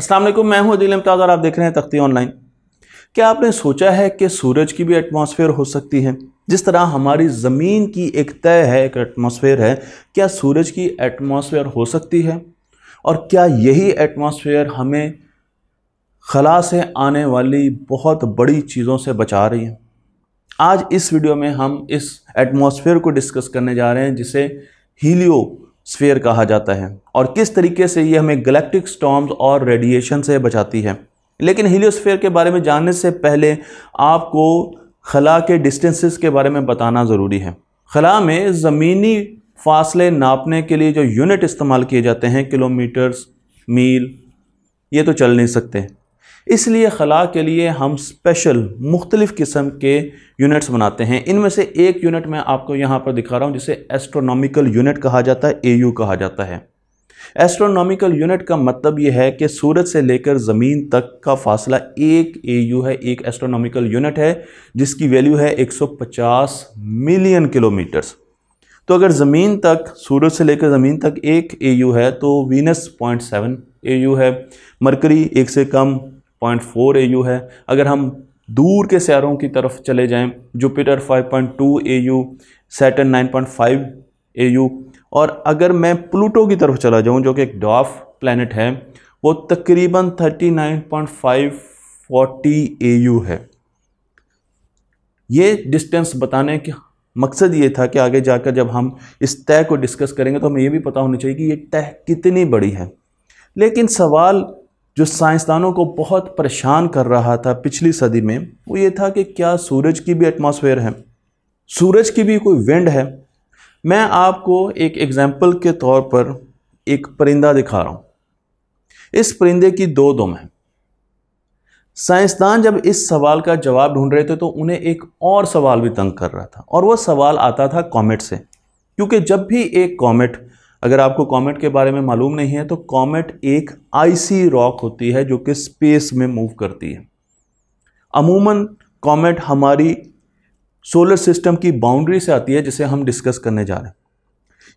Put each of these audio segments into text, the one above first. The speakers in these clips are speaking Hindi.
वालेकुम मैं हूं अदील इम्ताज़ और आप देख रहे हैं तख्ती ऑनलाइन क्या आपने सोचा है कि सूरज की भी एटमॉस्फेयर हो सकती है जिस तरह हमारी ज़मीन की एक तय है एक एटमॉस्फेयर है क्या सूरज की एटमॉस्फेयर हो सकती है और क्या यही एटमॉस्फेयर हमें खला से आने वाली बहुत बड़ी चीज़ों से बचा रही है आज इस वीडियो में हम इस एटमॉस्फेयर को डिस्कस करने जा रहे हैं जिसे हीलियो स्फेयर कहा जाता है और किस तरीके से ये हमें गलेक्टिक स्टॉम्स और रेडिएशन से बचाती है लेकिन हीलियोस्फेयर के बारे में जानने से पहले आपको खला के डिस्टेंसेस के बारे में बताना ज़रूरी है खला में ज़मीनी फासले नापने के लिए जो यूनिट इस्तेमाल किए जाते हैं किलोमीटर्स मील ये तो चल नहीं सकते इसलिए खला के लिए हम स्पेशल मुख्तलिफ़ किस्म के यूनिट्स बनाते हैं इनमें से एक यूनिट मैं आपको यहाँ पर दिखा रहा हूँ जिसे एस्ट्रोनॉमिकल यूनिट कहा जाता है एयू कहा जाता है एस्ट्रोनॉमिकल यूनिट का मतलब यह है कि सूरज से लेकर ज़मीन तक का फासला एक एयू है एक एस्ट्रोनॉमिकल यूनिट है जिसकी वैल्यू है 150 मिलियन किलोमीटर्स तो अगर ज़मीन तक सूरज से लेकर ज़मीन तक एक एयू है तो वीनस पॉइंट सेवन ए है मरकरी एक से कम पॉइंट फोर ए यू है अगर हम दूर के सैरों की तरफ चले जाएं Jupiter 5.2 point two A U Saturn nine point five A U और अगर मैं प्लूटो की तरफ चला जाऊं जो कि एक डॉफ प्लानट है वो तकरीबन 39.5 40 ए यू है ये डिस्टेंस बताने का मकसद ये था कि आगे जाकर जब हम इस तय को डिस्कस करेंगे तो हमें ये भी पता होना चाहिए कि ये तय कितनी बड़ी है लेकिन सवाल जो साइंसदानों को बहुत परेशान कर रहा था पिछली सदी में वो ये था कि क्या सूरज की भी एटमॉस्फेयर है सूरज की भी कोई विंड है मैं आपको एक एग्ज़ाम्पल के तौर पर एक परिंदा दिखा रहा हूँ इस परिंदे की दो दम में साइंसदान जब इस सवाल का जवाब ढूंढ रहे थे तो उन्हें एक और सवाल भी तंग कर रहा था और वह सवाल आता था कॉमेट से क्योंकि जब भी एक कॉमेट अगर आपको कॉमेट के बारे में मालूम नहीं है तो कॉमेट एक आईसी रॉक होती है जो कि स्पेस में मूव करती है अमूमन कॉमेट हमारी सोलर सिस्टम की बाउंड्री से आती है जिसे हम डिस्कस करने जा रहे हैं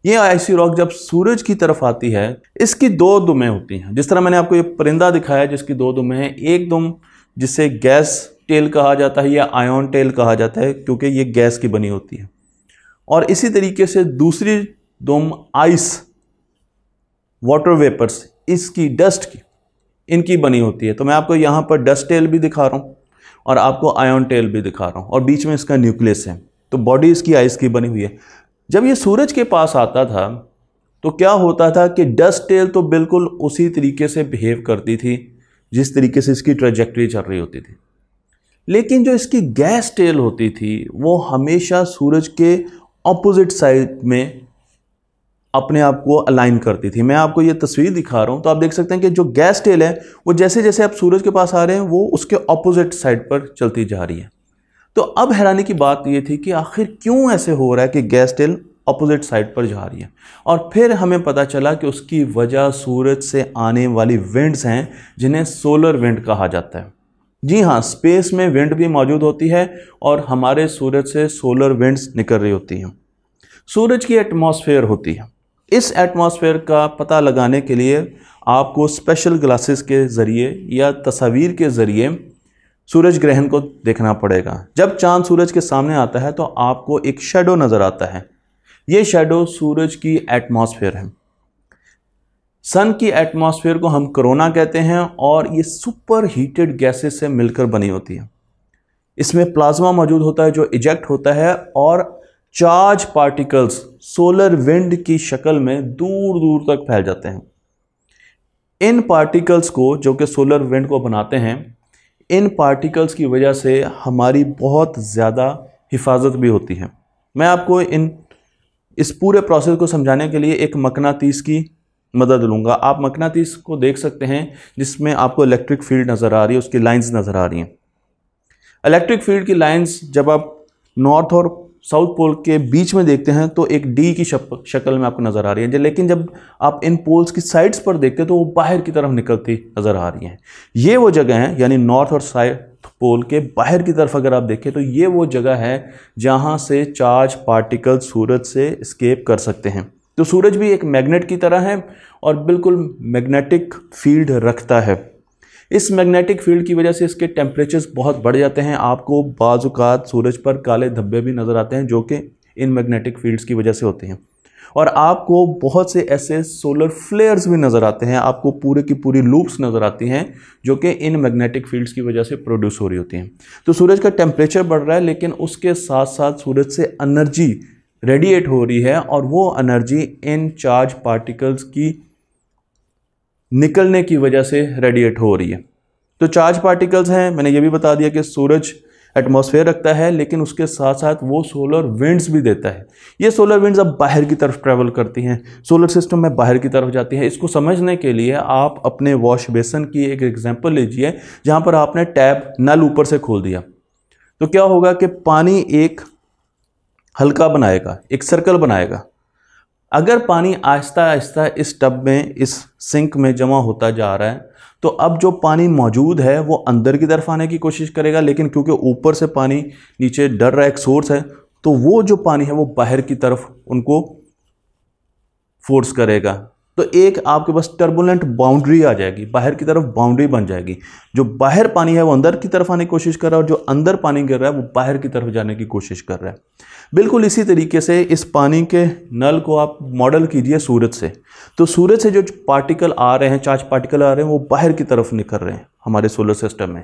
ये आईसी रॉक जब सूरज की तरफ आती है इसकी दो दुमें होती हैं जिस तरह मैंने आपको ये परिंदा दिखाया है जिसकी दो दुमें हैं एक दुम जिसे गैस टेल कहा जाता है या आयोन टेल कहा जाता है क्योंकि ये गैस की बनी होती है और इसी तरीके से दूसरी दोम आइस वाटर वेपर्स इसकी डस्ट की इनकी बनी होती है तो मैं आपको यहाँ पर डस्ट टेल भी दिखा रहा हूँ और आपको आयन टेल भी दिखा रहा हूँ और बीच में इसका न्यूक्लियस है तो बॉडी इसकी आइस की बनी हुई है जब ये सूरज के पास आता था तो क्या होता था कि डस्ट टेल तो बिल्कुल उसी तरीके से बिहेव करती थी जिस तरीके से इसकी ट्रेजेक्ट्री चल रही होती थी लेकिन जो इसकी गैस टेल होती थी वो हमेशा सूरज के अपोजिट साइड में अपने आप को अलाइन करती थी मैं आपको ये तस्वीर दिखा रहा हूँ तो आप देख सकते हैं कि जो गैस टेल है वो जैसे जैसे आप सूरज के पास आ रहे हैं वो उसके अपोजिट साइड पर चलती जा रही है तो अब हैरानी की बात ये थी कि आखिर क्यों ऐसे हो रहा है कि गैस टेल अपोजिट साइड पर जा रही है और फिर हमें पता चला कि उसकी वजह सूरज से आने वाली विंड्स हैं जिन्हें सोलर विंड कहा जाता है जी हाँ स्पेस में विंड भी मौजूद होती है और हमारे सूरज से सोलर विंड्स निकल रही होती हैं सूरज की एटमॉस्फेयर होती है इस एटमॉस्फेयर का पता लगाने के लिए आपको स्पेशल ग्लासेस के ज़रिए या तस्वीर के ज़रिए सूरज ग्रहण को देखना पड़ेगा जब चांद सूरज के सामने आता है तो आपको एक शेडो नज़र आता है ये शेडो सूरज की एटमॉस्फेयर है सन की एटमॉस्फेयर को हम कोरोना कहते हैं और ये सुपर हीटेड गैसेस से मिलकर बनी होती है इसमें प्लाज्मा मौजूद होता है जो इजेक्ट होता है और चार्ज पार्टिकल्स सोलर विंड की शक्ल में दूर दूर तक फैल जाते हैं इन पार्टिकल्स को जो कि सोलर विंड को बनाते हैं इन पार्टिकल्स की वजह से हमारी बहुत ज़्यादा हिफाजत भी होती है मैं आपको इन इस पूरे प्रोसेस को समझाने के लिए एक मकनातीस की मदद लूँगा आप मकनातीस को देख सकते हैं जिसमें आपको इलेक्ट्रिक फील्ड नज़र आ रही है उसकी लाइंस नज़र आ रही हैं इलेक्ट्रिक फील्ड की लाइंस जब आप नॉर्थ और साउथ पोल के बीच में देखते हैं तो एक डी की शक्ल में आपको नज़र आ रही है लेकिन जब आप इन पोल्स की साइड्स पर देखते हैं तो वो बाहर की तरफ निकलती नज़र आ रही हैं ये वो जगह हैं यानी नॉर्थ और साउथ पोल के बाहर की तरफ अगर आप देखें तो ये वो जगह है जहाँ से चार्ज पार्टिकल सूरज से स्केप कर सकते हैं तो सूरज भी एक मैग्नेट की तरह है और बिल्कुल मैग्नेटिक फील्ड रखता है इस मैग्नेटिक फील्ड की वजह से इसके टेम्परेचर्स बहुत बढ़ जाते हैं आपको बाज़ात सूरज पर काले धब्बे भी नज़र आते हैं जो कि इन मैग्नेटिक फील्ड्स की वजह से होते हैं और आपको बहुत से ऐसे सोलर फ्लेयर्स भी नज़र आते हैं आपको पूरे की पूरी लूप्स नज़र आती हैं जो कि इन मैग्नेटिक फील्ड्स की वजह से प्रोड्यूस हो रही होती हैं तो सूरज का टेम्परेचर बढ़ रहा है लेकिन उसके साथ साथ सूरज से अनर्जी रेडिएट हो रही है और वो अनर्जी इन चार्ज पार्टिकल्स की निकलने की वजह से रेडिएट हो रही है तो चार्ज पार्टिकल्स हैं मैंने ये भी बता दिया कि सूरज एटमॉस्फेयर रखता है लेकिन उसके साथ साथ वो सोलर विंड्स भी देता है ये सोलर विंड्स अब बाहर की तरफ ट्रैवल करती हैं सोलर सिस्टम में बाहर की तरफ जाती है इसको समझने के लिए आप अपने वॉश बेसन की एक एग्जांपल लीजिए जहाँ पर आपने टैप नल ऊपर से खोल दिया तो क्या होगा कि पानी एक हल्का बनाएगा एक सर्कल बनाएगा अगर पानी आहिस्ता आहिस्ता इस टब में इस सिंक में जमा होता जा रहा है तो अब जो पानी मौजूद है वो अंदर की तरफ आने की कोशिश करेगा लेकिन क्योंकि ऊपर से पानी नीचे डर रहा है एक सोर्स है तो वो जो पानी है वो बाहर की तरफ उनको फोर्स करेगा तो एक आपके पास टर्बुलेंट बाउंड्री आ जाएगी बाहर की तरफ बाउंड्री बन जाएगी जो बाहर पानी है वो अंदर की तरफ आने की कोशिश कर रहा है और जो अंदर पानी गिर रहा है वो बाहर की तरफ जाने की कोशिश कर रहा है बिल्कुल इसी तरीके से इस पानी के नल को आप मॉडल कीजिए सूरज से तो सूरज से जो पार्टिकल आ रहे हैं चार्ज पार्टिकल आ रहे हैं वो बाहर की तरफ निकल रहे हैं हमारे सोलर सिस्टम में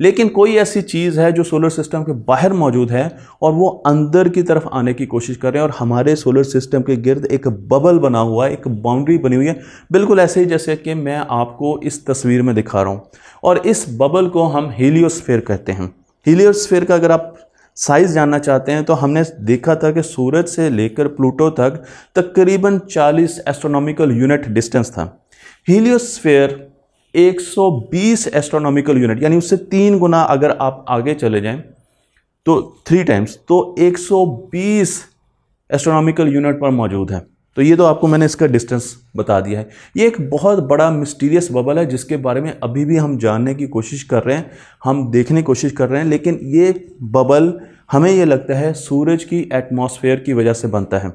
लेकिन कोई ऐसी चीज़ है जो सोलर सिस्टम के बाहर मौजूद है और वो अंदर की तरफ आने की कोशिश कर रहे हैं और हमारे सोलर सिस्टम के गिर्द एक बबल बना हुआ है एक बाउंड्री बनी हुई है बिल्कुल ऐसे ही जैसे कि मैं आपको इस तस्वीर में दिखा रहा हूँ और इस बबल को हम हीलियोस्फेयर कहते हैं हीलियोस्फेयर का अगर आप साइज़ जानना चाहते हैं तो हमने देखा था कि सूरज से लेकर प्लूटो तक तकरीबन 40 एस्ट्रोनॉमिकल यूनिट डिस्टेंस था हीलियोस्फेयर 120 एस्ट्रोनॉमिकल यूनिट यानी उससे तीन गुना अगर आप आगे चले जाएं तो थ्री टाइम्स तो 120 एस्ट्रोनॉमिकल यूनिट पर मौजूद है तो ये तो आपको मैंने इसका डिस्टेंस बता दिया है ये एक बहुत बड़ा मिस्टीरियस बबल है जिसके बारे में अभी भी हम जानने की कोशिश कर रहे हैं हम देखने की कोशिश कर रहे हैं लेकिन ये बबल हमें ये लगता है सूरज की एटमॉस्फेयर की वजह से बनता है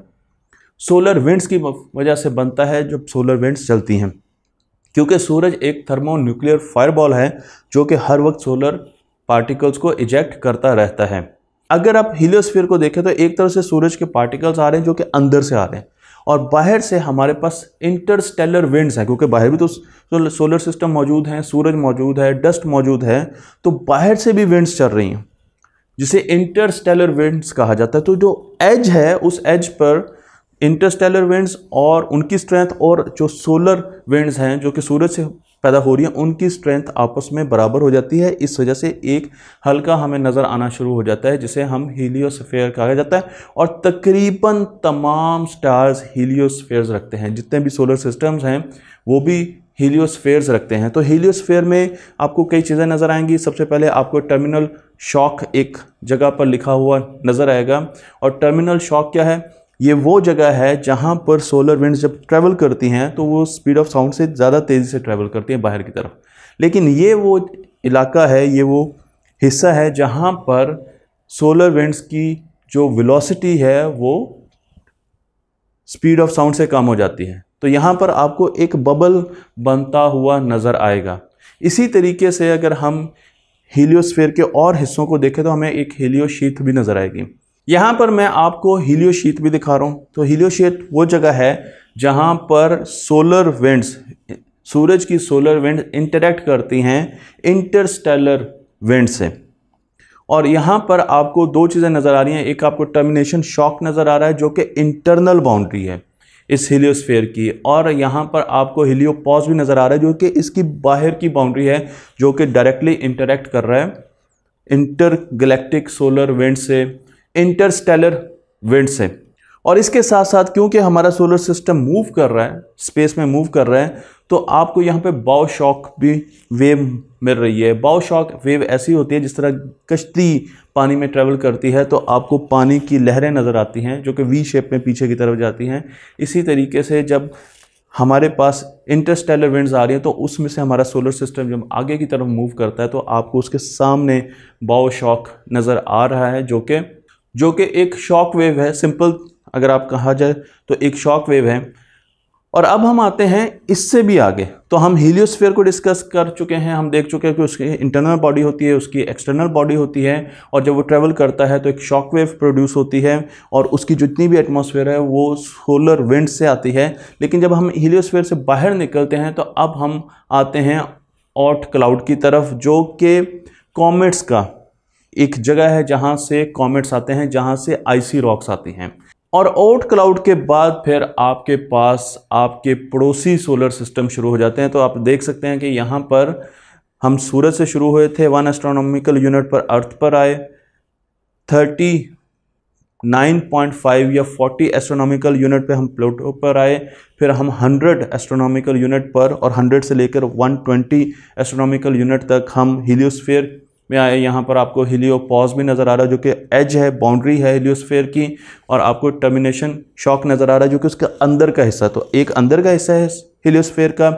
सोलर विंड्स की वजह से बनता है जब सोलर विंड्स चलती हैं क्योंकि सूरज एक थर्मोन्यूक्लियर फायरबॉल है जो कि हर वक्त सोलर पार्टिकल्स को इजेक्ट करता रहता है अगर आप हीलियोस्फीयर को देखें तो एक तरह से सूरज के पार्टिकल्स आ रहे हैं जो कि अंदर से आ रहे हैं और बाहर से हमारे पास इंटरस्टेलर विंड्स हैं क्योंकि बाहर भी तो सोलर सिस्टम मौजूद हैं सूरज मौजूद है डस्ट मौजूद है तो बाहर से भी विंड्स चल रही हैं जिसे इंटरस्टेलर विंड्स कहा जाता है तो जो एज है उस एज पर इंटरस्टेलर वेंड्स और उनकी स्ट्रेंथ और जो सोलर वेंड्स हैं जो कि सूरज से पैदा हो रही हैं उनकी स्ट्रेंथ आपस में बराबर हो जाती है इस वजह से एक हल्का हमें नज़र आना शुरू हो जाता है जिसे हम हीलियोस्फेयर कहा जाता है और तकरीबन तमाम स्टार्स हीलियोस्फेयर्स रखते हैं जितने भी सोलर सिस्टम्स हैं वो भी हीलियोस्फेयर्स रखते हैं तो हीलियोस्फेयर में आपको कई चीज़ें नज़र आएंगी सबसे पहले आपको टर्मिनल शॉक एक जगह पर लिखा हुआ नज़र आएगा और टर्मिनल शॉक क्या है ये वो जगह है जहाँ पर सोलर विंड जब ट्रैवल करती हैं तो वो स्पीड ऑफ साउंड से ज़्यादा तेज़ी से ट्रैवल करती हैं बाहर की तरफ लेकिन ये वो इलाका है ये वो हिस्सा है जहाँ पर सोलर विंड्स की जो वेलोसिटी है वो स्पीड ऑफ साउंड से कम हो जाती है तो यहाँ पर आपको एक बबल बनता हुआ नज़र आएगा इसी तरीके से अगर हम हीलियोस्फीयर के और हिस्सों को देखें तो हमें एक हीलियोशीथ भी नज़र आएगी यहाँ पर मैं आपको हीलियो भी दिखा रहा हूँ तो हीलियो वो जगह है जहाँ पर सोलर विंड्स सूरज की सोलर विंड इंटरेक्ट करती हैं इंटरस्टेलर विंड से और यहाँ पर आपको दो चीज़ें नज़र आ रही हैं एक आपको टर्मिनेशन शॉक नज़र आ रहा है जो कि इंटरनल बाउंड्री है इस हीलियोस्फेयर की और यहाँ पर आपको हीलियोपॉज भी नज़र आ रहा है जो कि इसकी बाहर की बाउंड्री है जो कि डायरेक्टली इंटरेक्ट कर रहा है इंटर गलेक्टिक सोलर विंड से इंटरस्टेलर विंड से और इसके साथ साथ क्योंकि हमारा सोलर सिस्टम मूव कर रहा है स्पेस में मूव कर रहा है तो आपको यहाँ पे बाव शॉक भी वेव मिल रही है बाव शॉक वेव ऐसी होती है जिस तरह कश्ती पानी में ट्रैवल करती है तो आपको पानी की लहरें नज़र आती हैं जो कि वी शेप में पीछे की तरफ जाती हैं इसी तरीके से जब हमारे पास इंटरस्टेलर विंड्स आ रही हैं तो उसमें से हमारा सोलर सिस्टम जब आगे की तरफ मूव करता है तो आपको उसके सामने बाव शॉक नज़र आ रहा है जो कि जो कि एक शॉक वेव है सिंपल अगर आप कहा जाए तो एक शॉक वेव है और अब हम आते हैं इससे भी आगे तो हम हीलियोस्फीयर को डिस्कस कर चुके हैं हम देख चुके हैं कि उसकी इंटरनल बॉडी होती है उसकी एक्सटर्नल बॉडी होती है और जब वो ट्रैवल करता है तो एक शॉक वेव प्रोड्यूस होती है और उसकी जितनी भी एटमॉस्फेयर है वो सोलर विंड से आती है लेकिन जब हम हीलियोस्फीयर से बाहर निकलते हैं तो अब हम आते हैं ऑट क्लाउड की तरफ जो कि कॉमेट्स का एक जगह है जहाँ से कॉमेट्स आते हैं जहाँ से आईसी रॉक्स आती हैं और आउट क्लाउड के बाद फिर आपके पास आपके पड़ोसी सोलर सिस्टम शुरू हो जाते हैं तो आप देख सकते हैं कि यहाँ पर हम सूरज से शुरू हुए थे वन एस्ट्रोनॉमिकल यूनिट पर अर्थ पर आए 39.5 या 40 एस्ट्रोनॉमिकल यूनिट पे हम प्लूटो पर आए फिर हम 100 एस्ट्रोनॉमिकल यूनिट पर और 100 से लेकर 120 एस्ट्रोनॉमिकल यूनिट तक हम हिलियोस्फेयर में आए यहाँ पर आपको पॉज भी नज़र आ रहा है जो कि एज है बाउंड्री है हिलियोस्फेयर की और आपको टर्मिनेशन शॉक नज़र आ रहा है जो कि उसके अंदर का हिस्सा तो एक अंदर का हिस्सा है हिलियोस्फेयर का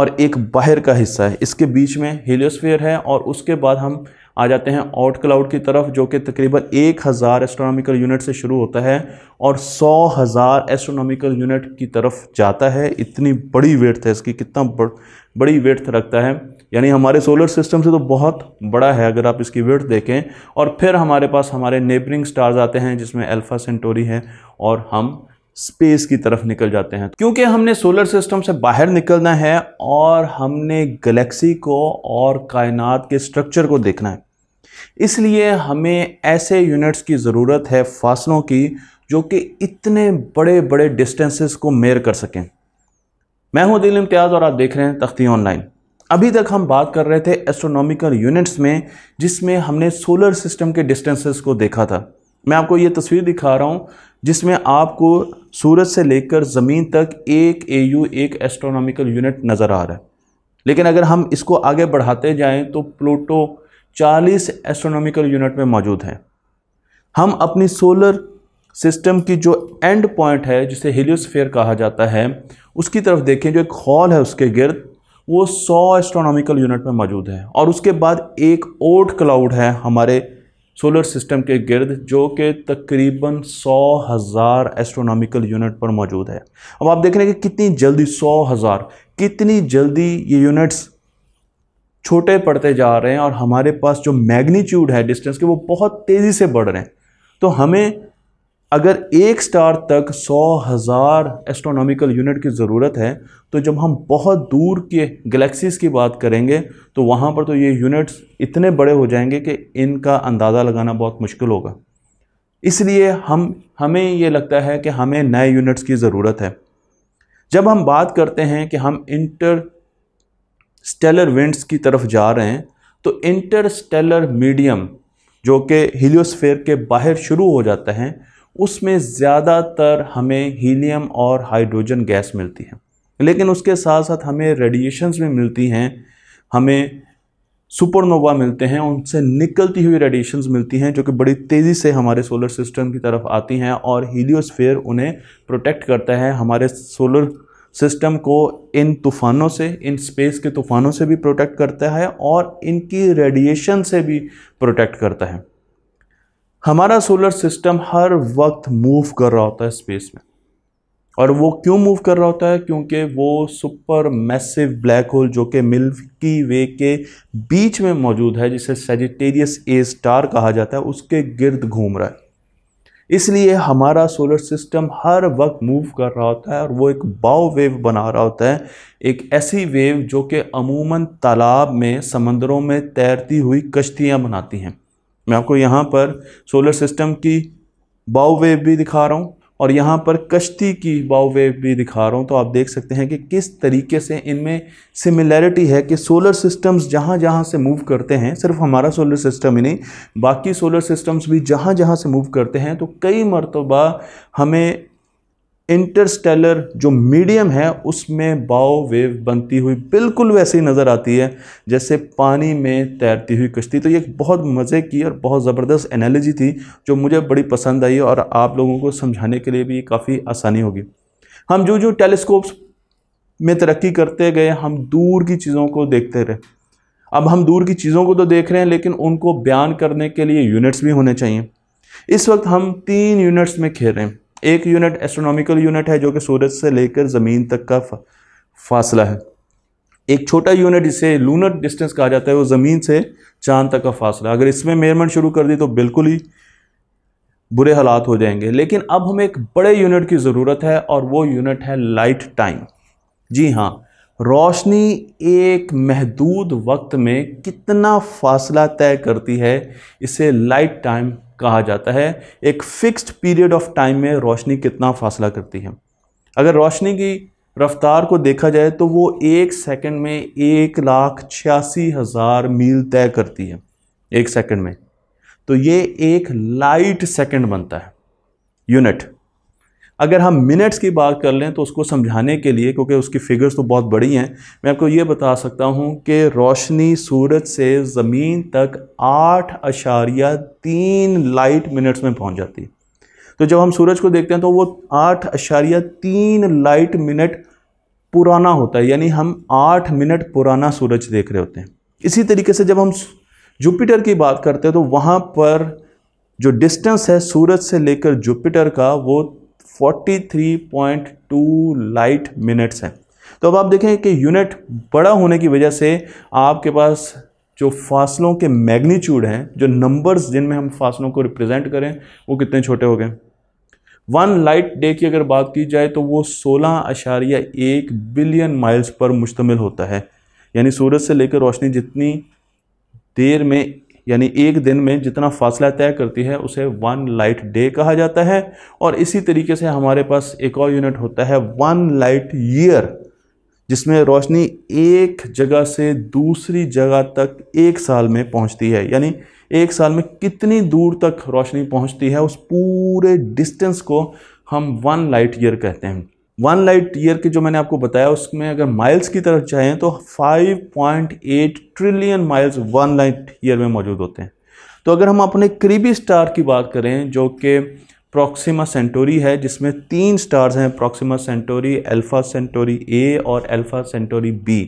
और एक बाहर का हिस्सा है इसके बीच में हेलियोस्फेयर है और उसके बाद हम आ जाते हैं आउट क्लाउड की तरफ जो कि तकरीबन एक हज़ार एस्ट्रोनॉमिकल यूनिट से शुरू होता है और सौ हज़ार एस्ट्रोनॉमिकल यूनिट की तरफ जाता है इतनी बड़ी वेट है इसकी कितना बड़, बड़ी वेट रखता है यानी हमारे सोलर सिस्टम से तो बहुत बड़ा है अगर आप इसकी वर्थ देखें और फिर हमारे पास हमारे नेबरिंग स्टार्स आते हैं जिसमें अल्फ़ा सेंटोरी है और हम स्पेस की तरफ निकल जाते हैं क्योंकि हमने सोलर सिस्टम से बाहर निकलना है और हमने गलेक्सी को और कायनात के स्ट्रक्चर को देखना है इसलिए हमें ऐसे यूनिट्स की ज़रूरत है फासलों की जो कि इतने बड़े बड़े डिस्टेंसेस को मेयर कर सकें मैं हूं दिल इम्तियाज़ और आप देख रहे हैं तख्ती ऑनलाइन अभी तक हम बात कर रहे थे एस्ट्रोनॉमिकल यूनिट्स में जिसमें हमने सोलर सिस्टम के डिस्टेंसेस को देखा था मैं आपको ये तस्वीर दिखा रहा हूँ जिसमें आपको सूरज से लेकर ज़मीन तक एक यू एक एस्ट्रोनॉमिकल यूनिट नज़र आ रहा है लेकिन अगर हम इसको आगे बढ़ाते जाएं तो प्लूटो 40 एस्ट्रोनॉमिकल यूनिट में मौजूद हैं हम अपनी सोलर सिस्टम की जो एंड पॉइंट है जिसे हेलियोस्फेयर कहा जाता है उसकी तरफ देखें जो एक हॉल है उसके गिर्द वो 100 एस्ट्रोनॉमिकल यूनिट में मौजूद है और उसके बाद एक ओट क्लाउड है हमारे सोलर सिस्टम के गिर्द जो कि तकरीबन सौ हज़ार एस्ट्रोनॉमिकल यूनिट पर मौजूद है अब आप देख रहे हैं कि कितनी जल्दी सौ हज़ार कितनी जल्दी ये यूनिट्स छोटे पड़ते जा रहे हैं और हमारे पास जो मैग्नीट्यूड है डिस्टेंस के वो बहुत तेज़ी से बढ़ रहे हैं तो हमें अगर एक स्टार तक सौ हज़ार एस्ट्रोनॉमिकल यूनिट की ज़रूरत है तो जब हम बहुत दूर के गलेक्सीज़ की बात करेंगे तो वहाँ पर तो ये यूनिट्स इतने बड़े हो जाएंगे कि इनका अंदाज़ा लगाना बहुत मुश्किल होगा इसलिए हम हमें ये लगता है कि हमें नए यूनिट्स की ज़रूरत है जब हम बात करते हैं कि हम इंटर स्टेलर विंड्स की तरफ जा रहे हैं तो इंटर स्टेलर मीडियम जो कि हीलियोस्फेयर के बाहर शुरू हो जाता है उसमें ज़्यादातर हमें हीलियम और हाइड्रोजन गैस मिलती है लेकिन उसके साथ साथ हमें रेडिएशंस भी मिलती हैं हमें सुपरनोवा मिलते हैं उनसे निकलती हुई रेडिएशंस मिलती हैं जो कि बड़ी तेज़ी से हमारे सोलर सिस्टम की तरफ आती हैं और हीलियोस्फेयर उन्हें प्रोटेक्ट करता है हमारे सोलर सिस्टम को इन तूफ़ानों से इन स्पेस के तूफ़ानों से भी प्रोटेक्ट करता है और इनकी रेडिएशन से भी प्रोटेक्ट करता है हमारा सोलर सिस्टम हर वक्त मूव कर रहा होता है स्पेस में और वो क्यों मूव कर रहा होता है क्योंकि वो सुपर मैसिव ब्लैक होल जो कि मिल्की वे के बीच में मौजूद है जिसे सेजिटेरियस ए स्टार कहा जाता है उसके गिर्द घूम रहा है इसलिए हमारा सोलर सिस्टम हर वक्त मूव कर रहा होता है और वो एक बाव वेव बना रहा होता है एक ऐसी वेव जो कि अमूमन तालाब में समंदरों में तैरती हुई कश्तियाँ बनाती हैं मैं आपको यहाँ पर सोलर सिस्टम की बाउ वेव भी दिखा रहा हूँ और यहाँ पर कश्ती की बाउ वेव भी दिखा रहा हूँ तो आप देख सकते हैं कि किस तरीके से इनमें सिमिलैरिटी है कि सोलर सिस्टम्स जहाँ जहाँ से मूव करते हैं सिर्फ हमारा सोलर सिस्टम ही नहीं बाकी सोलर सिस्टम्स भी जहाँ जहाँ से मूव करते हैं तो कई मरतबा हमें इंटरस्टेलर जो मीडियम है उसमें बाओ वेव बनती हुई बिल्कुल वैसे ही नज़र आती है जैसे पानी में तैरती हुई कश्ती तो ये एक बहुत मज़े की और बहुत ज़बरदस्त एनालॉजी थी जो मुझे बड़ी पसंद आई और आप लोगों को समझाने के लिए भी काफ़ी आसानी होगी हम जो जो टेलीस्कोप्स में तरक्की करते गए हम दूर की चीज़ों को देखते रहे अब हम दूर की चीज़ों को तो देख रहे हैं लेकिन उनको बयान करने के लिए यूनिट्स भी होने चाहिए इस वक्त हम तीन यूनिट्स में खेल रहे हैं एक यूनिट एस्ट्रोनॉमिकल यूनिट है जो कि सूरज से लेकर ज़मीन तक का फासला है एक छोटा यूनिट जिसे लूनर डिस्टेंस कहा जाता है वो ज़मीन से चांद तक का फासला अगर इसमें मेयरमेंट शुरू कर दी तो बिल्कुल ही बुरे हालात हो जाएंगे लेकिन अब हमें एक बड़े यूनिट की ज़रूरत है और वो यूनिट है लाइट टाइम जी हाँ रोशनी एक महदूद वक्त में कितना फासला तय करती है इसे लाइट टाइम कहा जाता है एक फिक्स्ड पीरियड ऑफ टाइम में रोशनी कितना फासला करती है अगर रोशनी की रफ्तार को देखा जाए तो वो एक सेकंड में एक लाख छियासी हज़ार मील तय करती है एक सेकंड में तो ये एक लाइट सेकंड बनता है यूनिट अगर हम मिनट्स की बात कर लें तो उसको समझाने के लिए क्योंकि उसकी फिगर्स तो बहुत बड़ी हैं मैं आपको ये बता सकता हूँ कि रोशनी सूरज से ज़मीन तक आठ अशारिया तीन लाइट मिनट्स में पहुँच जाती है तो जब हम सूरज को देखते हैं तो वो आठ अशारिया तीन लाइट मिनट पुराना होता है यानी हम आठ मिनट पुराना सूरज देख रहे होते हैं इसी तरीके से जब हम जुपिटर की बात करते हैं तो वहाँ पर जो डिस्टेंस है सूरज से लेकर जुपिटर का वो 43.2 लाइट मिनट्स हैं तो अब आप देखें कि यूनिट बड़ा होने की वजह से आपके पास जो फासलों के मैग्नीट्यूड हैं जो नंबर्स जिनमें हम फासलों को रिप्रेजेंट करें वो कितने छोटे हो गए वन लाइट डे की अगर बात की जाए तो वो सोलह अशारिया एक बिलियन माइल्स पर मुश्तमिल होता है यानी सूरज से लेकर रोशनी जितनी देर में यानी एक दिन में जितना फासला तय करती है उसे वन लाइट डे कहा जाता है और इसी तरीके से हमारे पास एक और यूनिट होता है वन लाइट ईयर जिसमें रोशनी एक जगह से दूसरी जगह तक एक साल में पहुंचती है यानी एक साल में कितनी दूर तक रोशनी पहुंचती है उस पूरे डिस्टेंस को हम वन लाइट ईयर कहते हैं वन लाइट ईयर के जो मैंने आपको बताया उसमें अगर माइल्स की तरफ जाएँ तो 5.8 trillion miles one light year में मौजूद होते हैं तो अगर हम अपने करीबी स्टार की बात करें जो कि प्रॉक्सिमा सेंटोरी है जिसमें तीन स्टार्स हैं Proxima Centauri Alpha Centauri A और अल्फ़ा सेंटोरी बी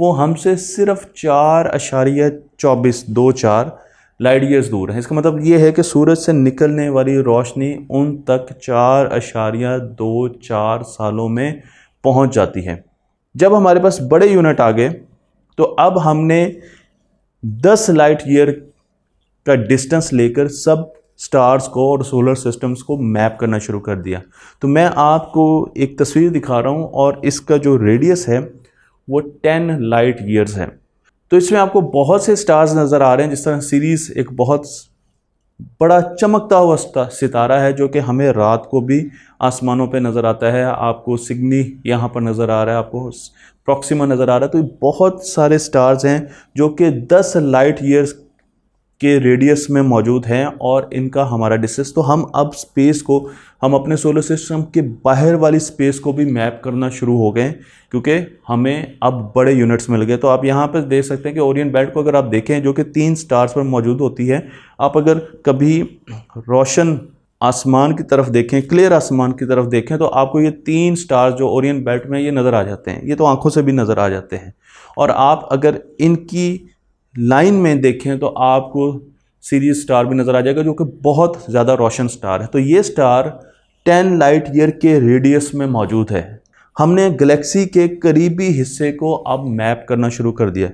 वो हमसे सिर्फ चार अशारिया चौबीस दो चार लाइट ईयर्स दूर हैं इसका मतलब ये है कि सूरज से निकलने वाली रोशनी उन तक चार अशारिया दो चार सालों में पहुंच जाती है जब हमारे पास बड़े यूनिट आ गए तो अब हमने दस लाइट ईयर का डिस्टेंस लेकर सब स्टार्स को और सोलर सिस्टम्स को मैप करना शुरू कर दिया तो मैं आपको एक तस्वीर दिखा रहा हूँ और इसका जो रेडियस है वो टेन लाइट ईयर्स है तो इसमें आपको बहुत से स्टार्स नज़र आ रहे हैं जिस तरह सीरीज़ एक बहुत बड़ा चमकता हुआ सितारा है जो कि हमें रात को भी आसमानों पे नज़र आता है आपको सिग्नी यहाँ पर नज़र आ रहा है आपको प्रॉक्सिमा नज़र आ रहा है तो बहुत सारे स्टार्स हैं जो कि 10 लाइट ईयर्स के रेडियस में मौजूद हैं और इनका हमारा डिस्टेंस तो हम अब स्पेस को हम अपने सोलर सिस्टम के बाहर वाली स्पेस को भी मैप करना शुरू हो गए क्योंकि हमें अब बड़े यूनिट्स मिल गए तो आप यहाँ पर देख सकते हैं कि ओरियन बेल्ट को अगर आप देखें जो कि तीन स्टार्स पर मौजूद होती है आप अगर कभी रोशन आसमान की तरफ देखें क्लियर आसमान की तरफ देखें तो आपको ये तीन स्टार्स जो ओरियन बेल्ट में ये नज़र आ जाते हैं ये तो आंखों से भी नज़र आ जाते हैं और आप अगर इनकी लाइन में देखें तो आपको सीरीज स्टार भी नज़र आ जाएगा जो कि बहुत ज़्यादा रोशन स्टार है तो ये स्टार 10 लाइट ईयर के रेडियस में मौजूद है हमने गलेक्सी के करीबी हिस्से को अब मैप करना शुरू कर दिया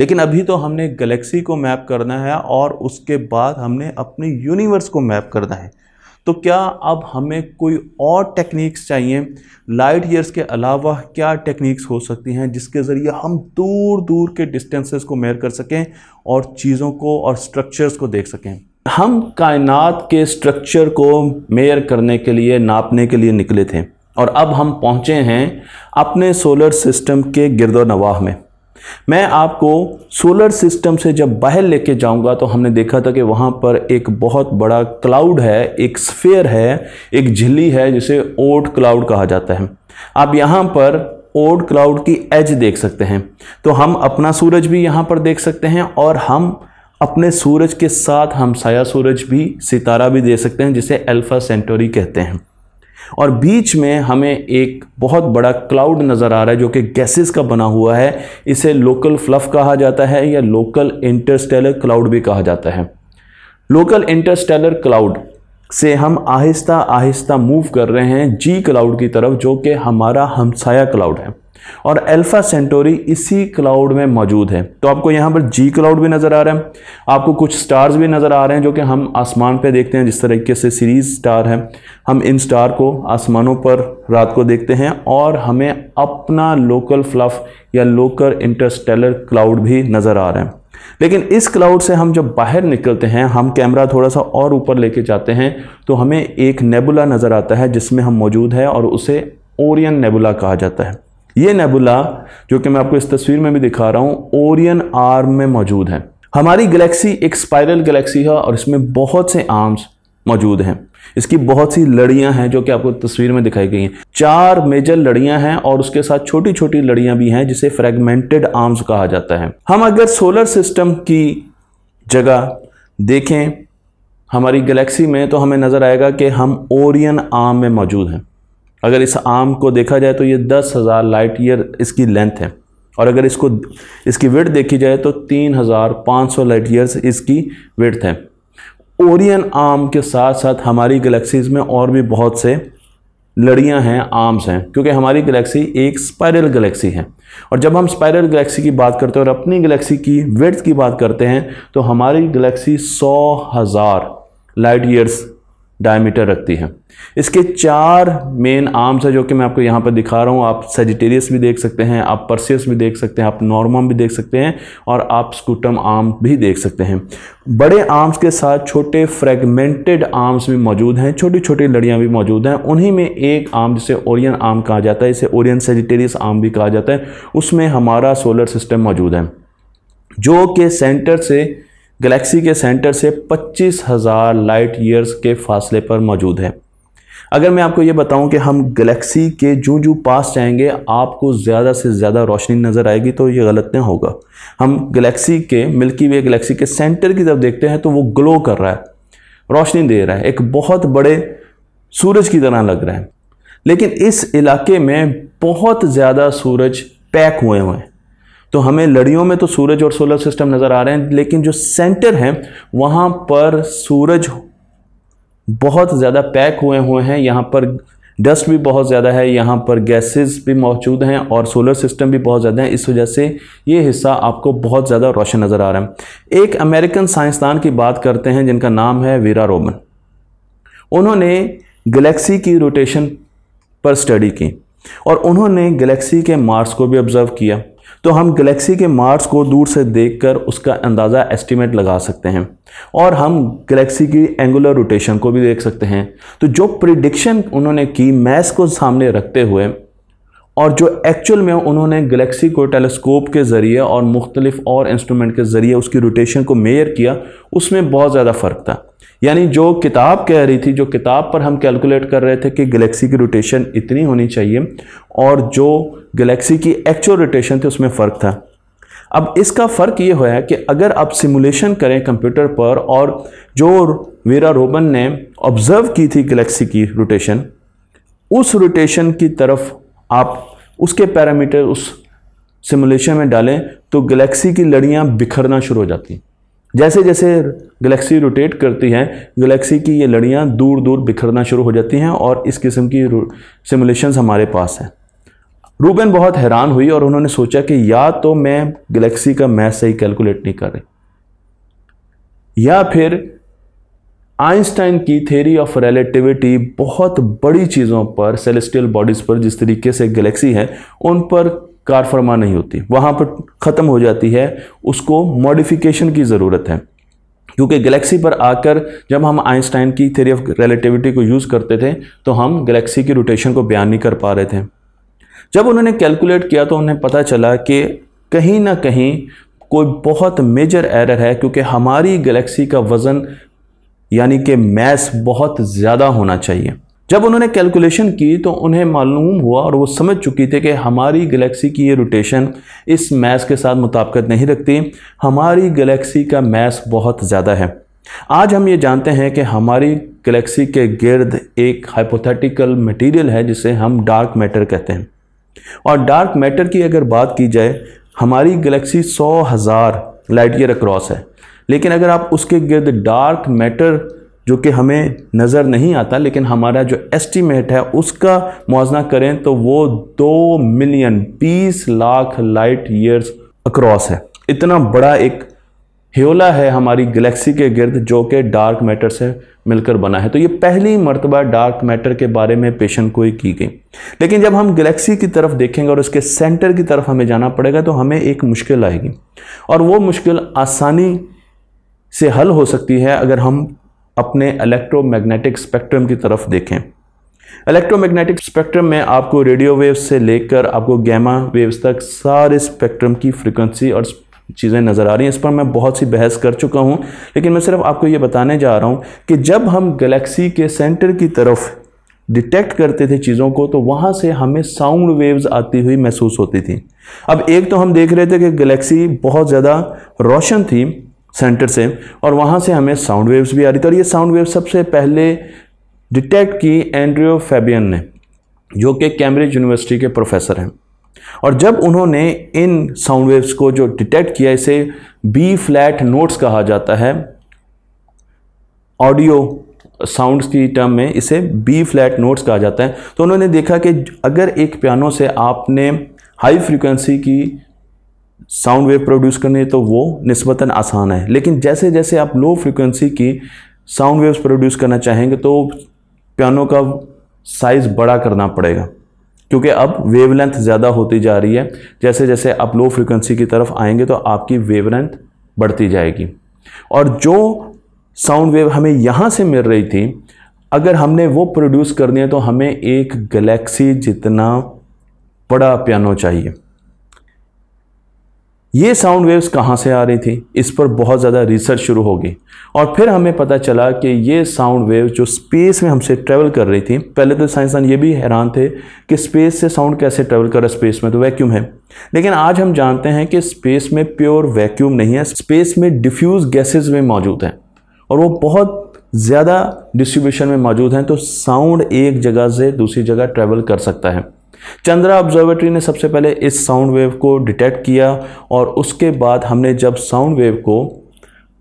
लेकिन अभी तो हमने गलेक्सी को मैप करना है और उसके बाद हमने अपने यूनिवर्स को मैप करना है तो क्या अब हमें कोई और टेक्निक्स चाहिए लाइट ईयर्स के अलावा क्या टेक्निक्स हो सकती हैं जिसके ज़रिए हम दूर दूर के डिस्टेंसेस को मेयर कर सकें और चीज़ों को और स्ट्रक्चर्स को देख सकें हम कायनात के स्ट्रक्चर को मेयर करने के लिए नापने के लिए निकले थे और अब हम पहुँचे हैं अपने सोलर सिस्टम के गिरदो नवाह में मैं आपको सोलर सिस्टम से जब बाहर लेके जाऊंगा तो हमने देखा था कि वहाँ पर एक बहुत बड़ा क्लाउड है एक स्फेयर है एक झिल्ली है जिसे ओट क्लाउड कहा जाता है आप यहाँ पर ओड क्लाउड की एज देख सकते हैं तो हम अपना सूरज भी यहाँ पर देख सकते हैं और हम अपने सूरज के साथ हम साया सूरज भी सितारा भी दे सकते हैं जिसे अल्फ़ा सेंटोरी कहते हैं और बीच में हमें एक बहुत बड़ा क्लाउड नज़र आ रहा है जो कि गैसेस का बना हुआ है इसे लोकल फ्लफ कहा जाता है या लोकल इंटरस्टेलर क्लाउड भी कहा जाता है लोकल इंटरस्टेलर क्लाउड से हम आहिस्ता आहिस्ता मूव कर रहे हैं जी क्लाउड की तरफ जो कि हमारा हमसाया क्लाउड है और अल्फा सेंटोरी इसी क्लाउड में मौजूद है तो आपको यहाँ पर जी क्लाउड भी नज़र आ रहा है आपको कुछ स्टार्स भी नज़र आ रहे हैं जो कि हम आसमान पे देखते हैं जिस तरीके से सीरीज स्टार है हम इन स्टार को आसमानों पर रात को देखते हैं और हमें अपना लोकल फ्लफ या लोकल इंटरस्टेलर क्लाउड भी नज़र आ रहे हैं लेकिन इस क्लाउड से हम जब बाहर निकलते हैं हम कैमरा थोड़ा सा और ऊपर लेके जाते हैं तो हमें एक नेबुला नज़र आता है जिसमें हम मौजूद है और उसे ओरियन नेबुला कहा जाता है ये नेबुला जो कि मैं आपको इस तस्वीर में भी दिखा रहा हूँ ओरियन आर्म में मौजूद है हमारी गलेक्सी एक स्पायरल गैलेक्सी है और इसमें बहुत से आर्म्स मौजूद हैं इसकी बहुत सी लड़ियां हैं जो कि आपको तस्वीर में दिखाई गई हैं चार मेजर लड़ियां हैं और उसके साथ छोटी छोटी लड़ियां भी हैं जिसे फ्रेगमेंटेड आर्म्स कहा जाता है हम अगर सोलर सिस्टम की जगह देखें हमारी गैलेक्सी में तो हमें नज़र आएगा कि हम ओरियन आर्म में मौजूद हैं अगर इस आम को देखा जाए तो ये दस हज़ार लाइट ईयर इसकी लेंथ है और अगर इसको इसकी विर्थ देखी जाए तो तीन हज़ार पाँच सौ लाइट ईयर्स इसकी विर्थ है ओरियन आम के साथ साथ हमारी गलेक्सीज़ में और भी बहुत से लड़ियां हैं आर्म्स हैं क्योंकि हमारी गलेक्सी एक स्पायरल गलेक्सी है और जब हम स्पायरल गलेक्सी की बात करते हैं और अपनी गलेक्सी की विड्थ की बात करते हैं तो हमारी गलेक्सी सौ हज़ार लाइट ईयर्स डायमीटर रखती है इसके चार मेन आर्म्स हैं जो कि मैं आपको यहाँ पर दिखा रहा हूँ आप सेजिटेरियस भी देख सकते हैं आप परसियस भी देख सकते हैं आप नॉर्मम भी देख सकते हैं और आप स्कूटम आर्म भी देख सकते हैं बड़े आर्म्स के साथ छोटे फ्रेगमेंटेड आर्म्स भी मौजूद हैं छोटी छोटी लड़ियाँ भी मौजूद हैं उन्हीं में एक आर्म जिसे ओरियन आर्म कहा जाता है इसे ओरियन सेजिटेरियस आर्म भी कहा जाता है उसमें हमारा सोलर सिस्टम मौजूद है जो कि सेंटर से गैलेक्सी के सेंटर से 25,000 लाइट ईयर्स के फासले पर मौजूद है अगर मैं आपको ये बताऊं कि हम गैलेक्सी के जो जो पास जाएंगे आपको ज़्यादा से ज़्यादा रोशनी नज़र आएगी तो ये गलत नहीं होगा हम गैलेक्सी के मिल्की वे गैलेक्सी के सेंटर की तरफ देखते हैं तो वो ग्लो कर रहा है रोशनी दे रहा है एक बहुत बड़े सूरज की तरह लग रहा है लेकिन इस इलाके में बहुत ज़्यादा सूरज पैक हुए हुए हैं तो हमें लड़ियों में तो सूरज और सोलर सिस्टम नज़र आ रहे हैं लेकिन जो सेंटर हैं वहाँ पर सूरज बहुत ज़्यादा पैक हुए हुए हैं यहाँ पर डस्ट भी बहुत ज़्यादा है यहाँ पर गैसेस भी मौजूद हैं और सोलर सिस्टम भी बहुत ज़्यादा है इस वजह से ये हिस्सा आपको बहुत ज़्यादा रोशन नज़र आ रहा है एक अमेरिकन साइंसदान की बात करते हैं जिनका नाम है वीरा रोमन उन्होंने गलेक्सी की रोटेशन पर स्टडी की और उन्होंने गलेक्सी के मार्स को भी ऑब्ज़र्व किया तो हम गलेक्सी के मार्स को दूर से देखकर उसका अंदाज़ा एस्टिमेट लगा सकते हैं और हम गलेक्सी की एंगुलर रोटेशन को भी देख सकते हैं तो जो प्रिडिक्शन उन्होंने की मैथ को सामने रखते हुए और जो एक्चुअल में उन्होंने गलेक्सी को टेलीस्कोप के ज़रिए और मुख्तलिफ और इंस्ट्रूमेंट के ज़रिए उसकी रोटेशन को मेयर किया उसमें बहुत ज़्यादा फ़र्क था यानी जो किताब कह रही थी जो किताब पर हम कैलकुलेट कर रहे थे कि गलेक्सी की रोटेशन इतनी होनी चाहिए और जो गलेक्सी की एक्चुअल रोटेशन थी उसमें फ़र्क था अब इसका फ़र्क ये हुआ है कि अगर आप सिमुलेशन करें कंप्यूटर पर और जो वेरा रोबन ने ऑब्ज़र्व की थी गलेक्सी की रोटेशन उस रोटेशन की तरफ आप उसके पैरामीटर उस सिमुलेशन में डालें तो गैलेक्सी की लड़ियाँ बिखरना शुरू हो जाती हैं जैसे जैसे गैलेक्सी रोटेट करती है गैलेक्सी की ये लड़ियाँ दूर दूर बिखरना शुरू हो जाती हैं और इस किस्म की सिमुलेशन हमारे पास हैं रूबेन बहुत हैरान हुई और उन्होंने सोचा कि या तो मैं गैलेक्सी का मैथ सही कैलकुलेट नहीं कर रही या फिर आइंस्टाइन की थेरी ऑफ रिलेटिविटी बहुत बड़ी चीज़ों पर सेलेस्टियल बॉडीज़ पर जिस तरीके से गैलेक्सी है उन पर कारफरमा नहीं होती वहाँ पर ख़त्म हो जाती है उसको मॉडिफिकेशन की ज़रूरत है क्योंकि गैलेक्सी पर आकर जब हम आइंस्टाइन की थेरी ऑफ रिलेटिविटी को यूज़ करते थे तो हम गैलेक्सी की रोटेशन को बयान नहीं कर पा रहे थे जब उन्होंने कैलकुलेट किया तो उन्हें पता चला कि कहीं ना कहीं कोई बहुत मेजर एरर है क्योंकि हमारी गैलेक्सी का वज़न यानी कि मैस बहुत ज़्यादा होना चाहिए जब उन्होंने कैलकुलेशन की तो उन्हें मालूम हुआ और वो समझ चुकी थी कि हमारी गलेक्सी की ये रोटेशन इस मैस के साथ मुताबकत नहीं रखती हमारी गलेक्सी का मैस बहुत ज़्यादा है आज हम ये जानते हैं कि हमारी गलेक्सी के गिर्द एक हाइपोथेटिकल मटेरियल है जिसे हम डार्क मैटर कहते हैं और डार्क मैटर की अगर बात की जाए हमारी गलेक्सी सौ हज़ार लाइट ईयर अक्रॉस है लेकिन अगर आप उसके गिर्द डार्क मैटर जो कि हमें नज़र नहीं आता लेकिन हमारा जो एस्टीमेट है उसका मुआजना करें तो वो दो मिलियन बीस लाख लाइट ईयर्स अक्रॉस है इतना बड़ा एक ह्योला है हमारी गलेक्सी के गिर्द जो कि डार्क मैटर से मिलकर बना है तो ये पहली मरतबा डार्क मैटर के बारे में पेशन कोई की गई लेकिन जब हम गलेक्सी की तरफ देखेंगे और उसके सेंटर की तरफ हमें जाना पड़ेगा तो हमें एक मुश्किल आएगी और वो मुश्किल आसानी से हल हो सकती है अगर हम अपने इलेक्ट्रोमैग्नेटिक स्पेक्ट्रम की तरफ देखें इलेक्ट्रोमैग्नेटिक स्पेक्ट्रम में आपको रेडियो वेव्स से लेकर आपको गैमा वेव्स तक सारे स्पेक्ट्रम की फ्रिक्वेंसी और चीज़ें नज़र आ रही हैं इस पर मैं बहुत सी बहस कर चुका हूँ लेकिन मैं सिर्फ आपको ये बताने जा रहा हूँ कि जब हम गैलेक्सी के सेंटर की तरफ डिटेक्ट करते थे चीज़ों को तो वहाँ से हमें साउंड वेव्स आती हुई महसूस होती थी अब एक तो हम देख रहे थे कि गलेक्सी बहुत ज़्यादा रोशन थी सेंटर से और वहाँ से हमें साउंड वेव्स भी आ रही थी और ये साउंड वेव सबसे पहले डिटेक्ट की एंड्रियो फेबियन ने जो कि कैम्ब्रिज यूनिवर्सिटी के प्रोफेसर हैं और जब उन्होंने इन साउंड वेव्स को जो डिटेक्ट किया इसे बी फ्लैट नोट्स कहा जाता है ऑडियो साउंड्स की टर्म में इसे बी फ्लैट नोट्स कहा जाता है तो उन्होंने देखा कि अगर एक पियानो से आपने हाई फ्रिक्वेंसी की साउंड वेव प्रोड्यूस करनी है तो वो नस्बता आसान है लेकिन जैसे जैसे आप लो फ्रिक्वेंसी की साउंड वेव्स प्रोड्यूस करना चाहेंगे तो पियानो का साइज़ बड़ा करना पड़ेगा क्योंकि अब वेवलेंथ ज़्यादा होती जा रही है जैसे जैसे आप लो फ्रिक्वेंसी की तरफ आएंगे तो आपकी वेवलेंथ बढ़ती जाएगी और जो साउंड वेव हमें यहाँ से मिल रही थी अगर हमने वो प्रोड्यूस करनी है तो हमें एक गैलेक्सी जितना बड़ा पियानो चाहिए ये साउंड वेव्स कहाँ से आ रही थी इस पर बहुत ज़्यादा रिसर्च शुरू हो गई और फिर हमें पता चला कि ये साउंड वेव जो स्पेस में हमसे ट्रेवल कर रही थी पहले तो साइंसदान ये भी हैरान थे कि स्पेस से साउंड कैसे ट्रेवल कर रहा है स्पेस में तो वैक्यूम है लेकिन आज हम जानते हैं कि स्पेस में प्योर वैक्यूम नहीं है स्पेस में डिफ्यूज़ गैसेज में मौजूद हैं और वो बहुत ज़्यादा डिस्ट्रीब्यूशन में मौजूद हैं तो साउंड एक जगह से दूसरी जगह ट्रैवल कर सकता है चंद्रा ऑब्जर्वेटरी ने सबसे पहले इस साउंड वेव को डिटेक्ट किया और उसके बाद हमने जब साउंड वेव को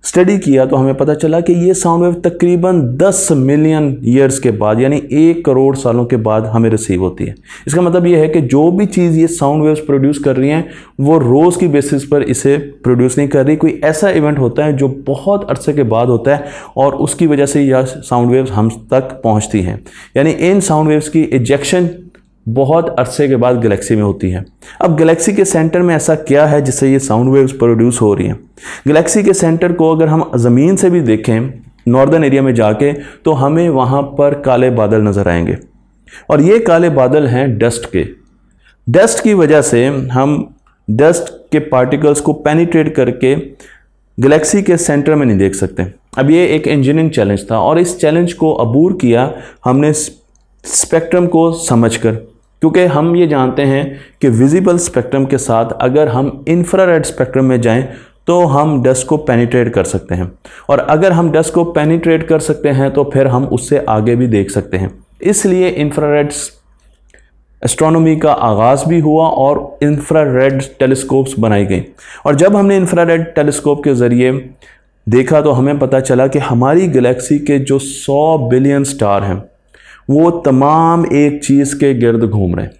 स्टडी किया तो हमें पता चला कि ये साउंड वेव तकरीबन 10 मिलियन ईयर्स के बाद यानी एक करोड़ सालों के बाद हमें रिसीव होती है इसका मतलब ये है कि जो भी चीज़ ये साउंड वेव्स प्रोड्यूस कर रही हैं वो रोज़ की बेसिस पर इसे प्रोड्यूस नहीं कर रही कोई ऐसा इवेंट होता है जो बहुत अरसे के बाद होता है और उसकी वजह से यह साउंड वेव्स हम तक पहुँचती हैं यानी इन साउंड वेव्स की इजेक्शन बहुत अरसे के बाद गैलेक्सी में होती है अब गैलेक्सी के सेंटर में ऐसा क्या है जिससे ये साउंड वेव्स प्रोड्यूस हो रही हैं गैलेक्सी के सेंटर को अगर हम ज़मीन से भी देखें नॉर्दर्न एरिया में जाके तो हमें वहाँ पर काले बादल नज़र आएंगे और ये काले बादल हैं डस्ट के डस्ट की वजह से हम डस्ट के पार्टिकल्स को पेनीट्रेट करके गलेक्सी के सेंटर में नहीं देख सकते अब ये एक इंजीनियरिंग चैलेंज था और इस चैलेंज को अबूर किया हमने स्पेक्ट्रम को समझकर क्योंकि हम ये जानते हैं कि विजिबल स्पेक्ट्रम के साथ अगर हम इंफ्रारेड स्पेक्ट्रम में जाएं तो हम डस्ट को पेनिट्रेट कर सकते हैं और अगर हम डस्ट को पेनिट्रेट कर सकते हैं तो फिर हम उससे आगे भी देख सकते हैं इसलिए इंफ्रारेड एस्ट्रोनॉमी का आगाज़ भी हुआ और इंफ्रारेड टेलीस्कोप्स बनाई गई और जब हमने इंफ्रारेड टेलीस्कोप के ज़रिए देखा तो हमें पता चला कि हमारी गैलेक्सी के जो 100 बिलियन स्टार हैं वो तमाम एक चीज़ के गिर्द घूम रहे हैं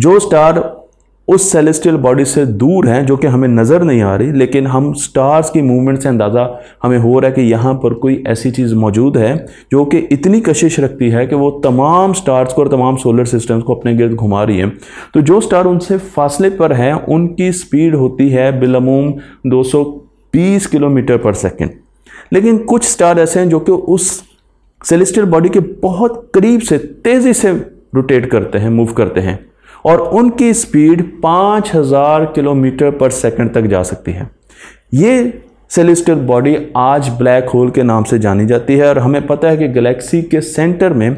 जो स्टार उस सेलेस्टियल बॉडी से दूर हैं जो कि हमें नज़र नहीं आ रही लेकिन हम स्टार्स की मूवमेंट से अंदाज़ा हमें हो रहा है कि यहाँ पर कोई ऐसी चीज़ मौजूद है जो कि इतनी कशिश रखती है कि वो तमाम स्टार्स को और तमाम सोलर सिस्टम्स को अपने गिर्द घुमा रही है तो जो स्टार उनसे फासले पर हैं उनकी स्पीड होती है बिलमूम दो किलोमीटर पर सेकेंड लेकिन कुछ स्टार ऐसे हैं जो कि उस सेलेस्टियल बॉडी के बहुत करीब से तेज़ी से रोटेट करते हैं मूव करते हैं और उनकी स्पीड 5000 किलोमीटर पर सेकंड तक जा सकती है ये सेलेस्टियल बॉडी आज ब्लैक होल के नाम से जानी जाती है और हमें पता है कि गैलेक्सी के सेंटर में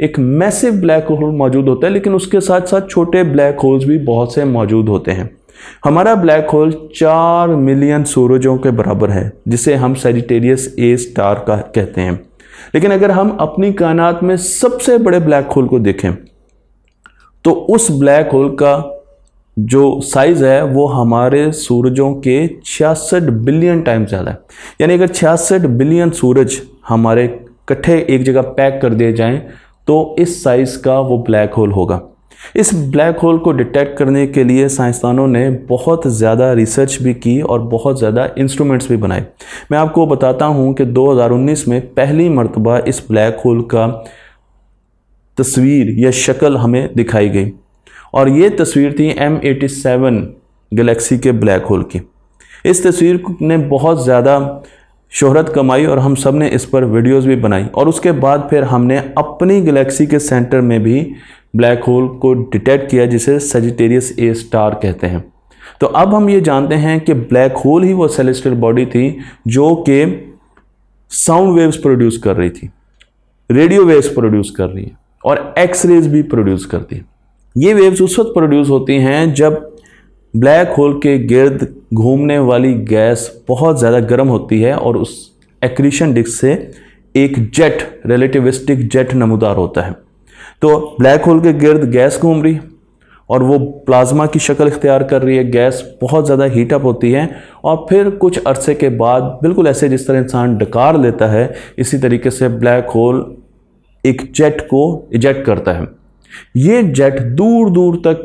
एक मैसिव ब्लैक होल मौजूद होता है लेकिन उसके साथ साथ छोटे ब्लैक होल्स भी बहुत से मौजूद होते हैं हमारा ब्लैक होल चार मिलियन सूरजों के बराबर है जिसे हम सेजिटेरियस ए स्टार का कहते हैं लेकिन अगर हम अपनी कायनात में सबसे बड़े ब्लैक होल को देखें तो उस ब्लैक होल का जो साइज़ है वो हमारे सूरजों के छियासठ बिलियन टाइम ज़्यादा है यानी अगर छियासठ बिलियन सूरज हमारे इकट्ठे एक जगह पैक कर दिए जाएं तो इस साइज़ का वो ब्लैक होल होगा इस ब्लैक होल को डिटेक्ट करने के लिए साइंसदानों ने बहुत ज़्यादा रिसर्च भी की और बहुत ज़्यादा इंस्ट्रूमेंट्स भी बनाए मैं आपको बताता हूँ कि 2019 में पहली मरतबा इस ब्लैक होल का तस्वीर या शक्ल हमें दिखाई गई और ये तस्वीर थी एम एटी सेवन गलेक्सी के ब्लैक होल की इस तस्वीर ने बहुत ज़्यादा शोहरत कमाई और हम सब ने इस पर वीडियोस भी बनाई और उसके बाद फिर हमने अपनी गैलेक्सी के सेंटर में भी ब्लैक होल को डिटेक्ट किया जिसे सजिटेरियस ए स्टार कहते हैं तो अब हम ये जानते हैं कि ब्लैक होल ही वो सेलेस्टियल बॉडी थी जो कि साउंड वेव्स प्रोड्यूस कर रही थी रेडियो वेव्स प्रोड्यूस कर रही है और एक्स रेज भी प्रोड्यूस करती है ये वेव्स उस वक्त प्रोड्यूस होती हैं जब ब्लैक होल के गिर्द घूमने वाली गैस बहुत ज़्यादा गर्म होती है और उस एक्रीशन डिस्क से एक जेट रिलेटिविस्टिक जेट नमदार होता है तो ब्लैक होल के गिर्द गैस घूम रही और वो प्लाज्मा की शक्ल इख्तियार कर रही है गैस बहुत ज़्यादा हीटअप होती है और फिर कुछ अरसे के बाद बिल्कुल ऐसे जिस तरह इंसान डकार लेता है इसी तरीके से ब्लैक होल एक जेट को इजेक्ट करता है ये जेट दूर दूर तक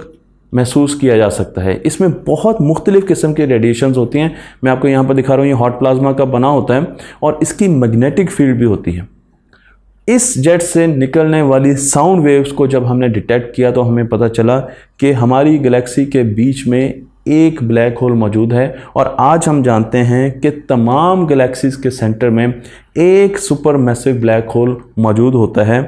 महसूस किया जा सकता है इसमें बहुत मुख्तलिफ़ किस्म के रेडिएशंस होती हैं मैं आपको यहाँ पर दिखा रहा हूँ ये हॉट प्लाज्मा का बना होता है और इसकी मैग्नेटिक फील्ड भी होती है इस जेट से निकलने वाली साउंड वेव्स को जब हमने डिटेक्ट किया तो हमें पता चला कि हमारी गैलेक्सी के बीच में एक ब्लैक होल मौजूद है और आज हम जानते हैं कि तमाम गैलेक्सीज़ के सेंटर में एक सुपर मैसिव ब्लैक होल मौजूद होता है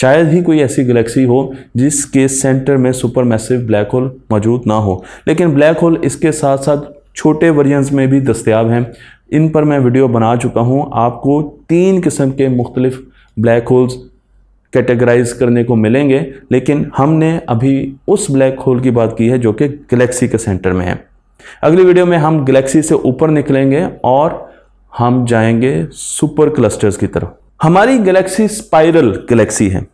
शायद ही कोई ऐसी गैलेक्सी हो जिसके सेंटर में सुपर मैसिव ब्लैक होल मौजूद ना हो लेकिन ब्लैक होल इसके साथ साथ छोटे वर्जन में भी दस्तियाब हैं इन पर मैं वीडियो बना चुका हूँ आपको तीन किस्म के मुख्तलिफ़ ब्लैक होल्स कैटेगराइज करने को मिलेंगे लेकिन हमने अभी उस ब्लैक होल की बात की है जो कि गैलेक्सी के सेंटर में है अगली वीडियो में हम गैलेक्सी से ऊपर निकलेंगे और हम जाएंगे सुपर क्लस्टर्स की तरफ हमारी गैलेक्सी स्पाइरल गैलेक्सी है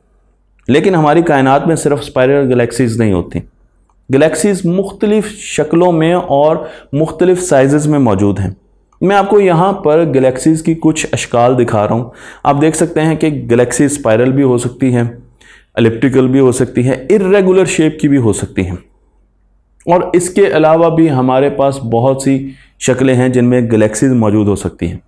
लेकिन हमारी कायनात में सिर्फ स्पाइरल गैलेक्सीज नहीं होती गैलेक्सीज मुख्तलिफ शक्लों में और मुख्तलिफ साइज़ में मौजूद हैं मैं आपको यहाँ पर गलेक्सीज़ की कुछ अशकाल दिखा रहा हूँ आप देख सकते हैं कि गलेक्सी स्पायरल भी हो सकती है अलिप्टिकल भी हो सकती है इरेगुलर शेप की भी हो सकती हैं और इसके अलावा भी हमारे पास बहुत सी शक्लें हैं जिनमें गलेक्सीज मौजूद हो सकती हैं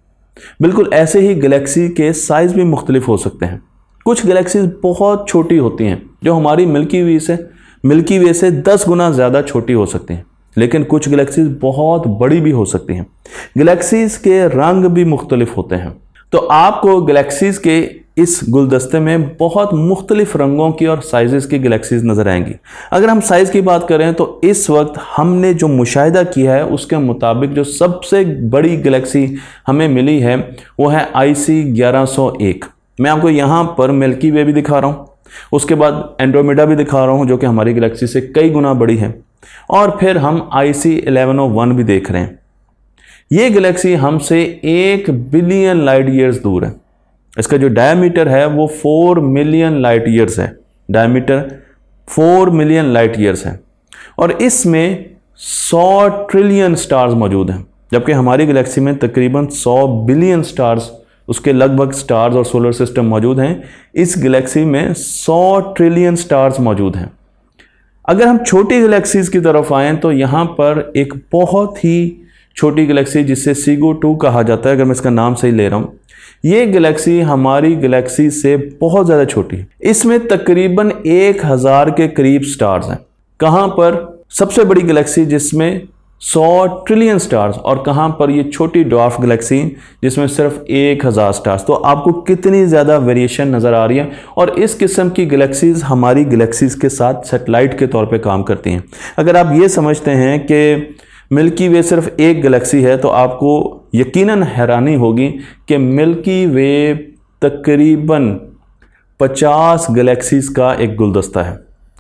बिल्कुल ऐसे ही गलेक्सी के साइज़ भी मुख्तलिफ हो सकते हैं कुछ गलेक्सीज बहुत छोटी होती हैं जो हमारी मिल्की वे से मिल्की वे से दस गुना ज़्यादा छोटी हो सकती हैं लेकिन कुछ गैलेक्सीज बहुत बड़ी भी हो सकती हैं गैलेक्सीज के रंग भी मुख्तलिफ होते हैं तो आपको गैलेक्सीज के इस गुलदस्ते में बहुत मुख्तलिफ रंगों की और साइज़ की गैलेक्सीज नज़र आएंगी अगर हम साइज़ की बात करें तो इस वक्त हमने जो मुशाहिदा किया है उसके मुताबिक जो सबसे बड़ी गैलेक्सी हमें मिली है वो है आई सी ग्यारह सौ एक मैं आपको यहाँ पर मिल्की वे भी दिखा रहा हूँ उसके बाद एंड्रोमेडा भी दिखा रहा हूँ जो कि हमारी गैलेक्सी से कई गुना बड़ी है और फिर हम आई सी oh भी देख रहे हैं ये गैलेक्सी हमसे एक बिलियन लाइट ईयर्स दूर है इसका जो डायमीटर है वो फोर मिलियन लाइट ईयर्स है diameter four million light years है और इसमें सौ ट्रिलियन स्टार्स मौजूद हैं जबकि हमारी गैलेक्सी में तकरीबन सौ बिलियन स्टार्स उसके लगभग स्टार्स और सोलर सिस्टम मौजूद हैं इस गलेक्सी में सौ ट्रिलियन स्टार्स मौजूद हैं अगर हम छोटी गलेक्सीज की तरफ आएँ तो यहाँ पर एक बहुत ही छोटी गलेक्सी जिसे सीगो टू कहा जाता है अगर मैं इसका नाम सही ले रहा हूँ ये गलेक्सी हमारी गलेक्सी से बहुत ज़्यादा छोटी है इसमें तकरीबन एक हज़ार के करीब स्टार्स हैं कहाँ पर सबसे बड़ी गलेक्सी जिसमें 100 ट्रिलियन स्टार्स और कहाँ पर ये छोटी डॉफ गैलेक्सी जिसमें सिर्फ एक हज़ार स्टार्स तो आपको कितनी ज़्यादा वेरिएशन नज़र आ रही है और इस किस्म की गैलेक्सीज़ हमारी गैलेक्सीज़ के साथ सेटेलाइट के तौर पे काम करती हैं अगर आप ये समझते हैं कि मिल्की वे सिर्फ एक गैलेक्सी है तो आपको यकीनन हैरानी होगी कि मिल्की वे तकरीबन पचास गलेक्सीज़ का एक गुलदस्ता है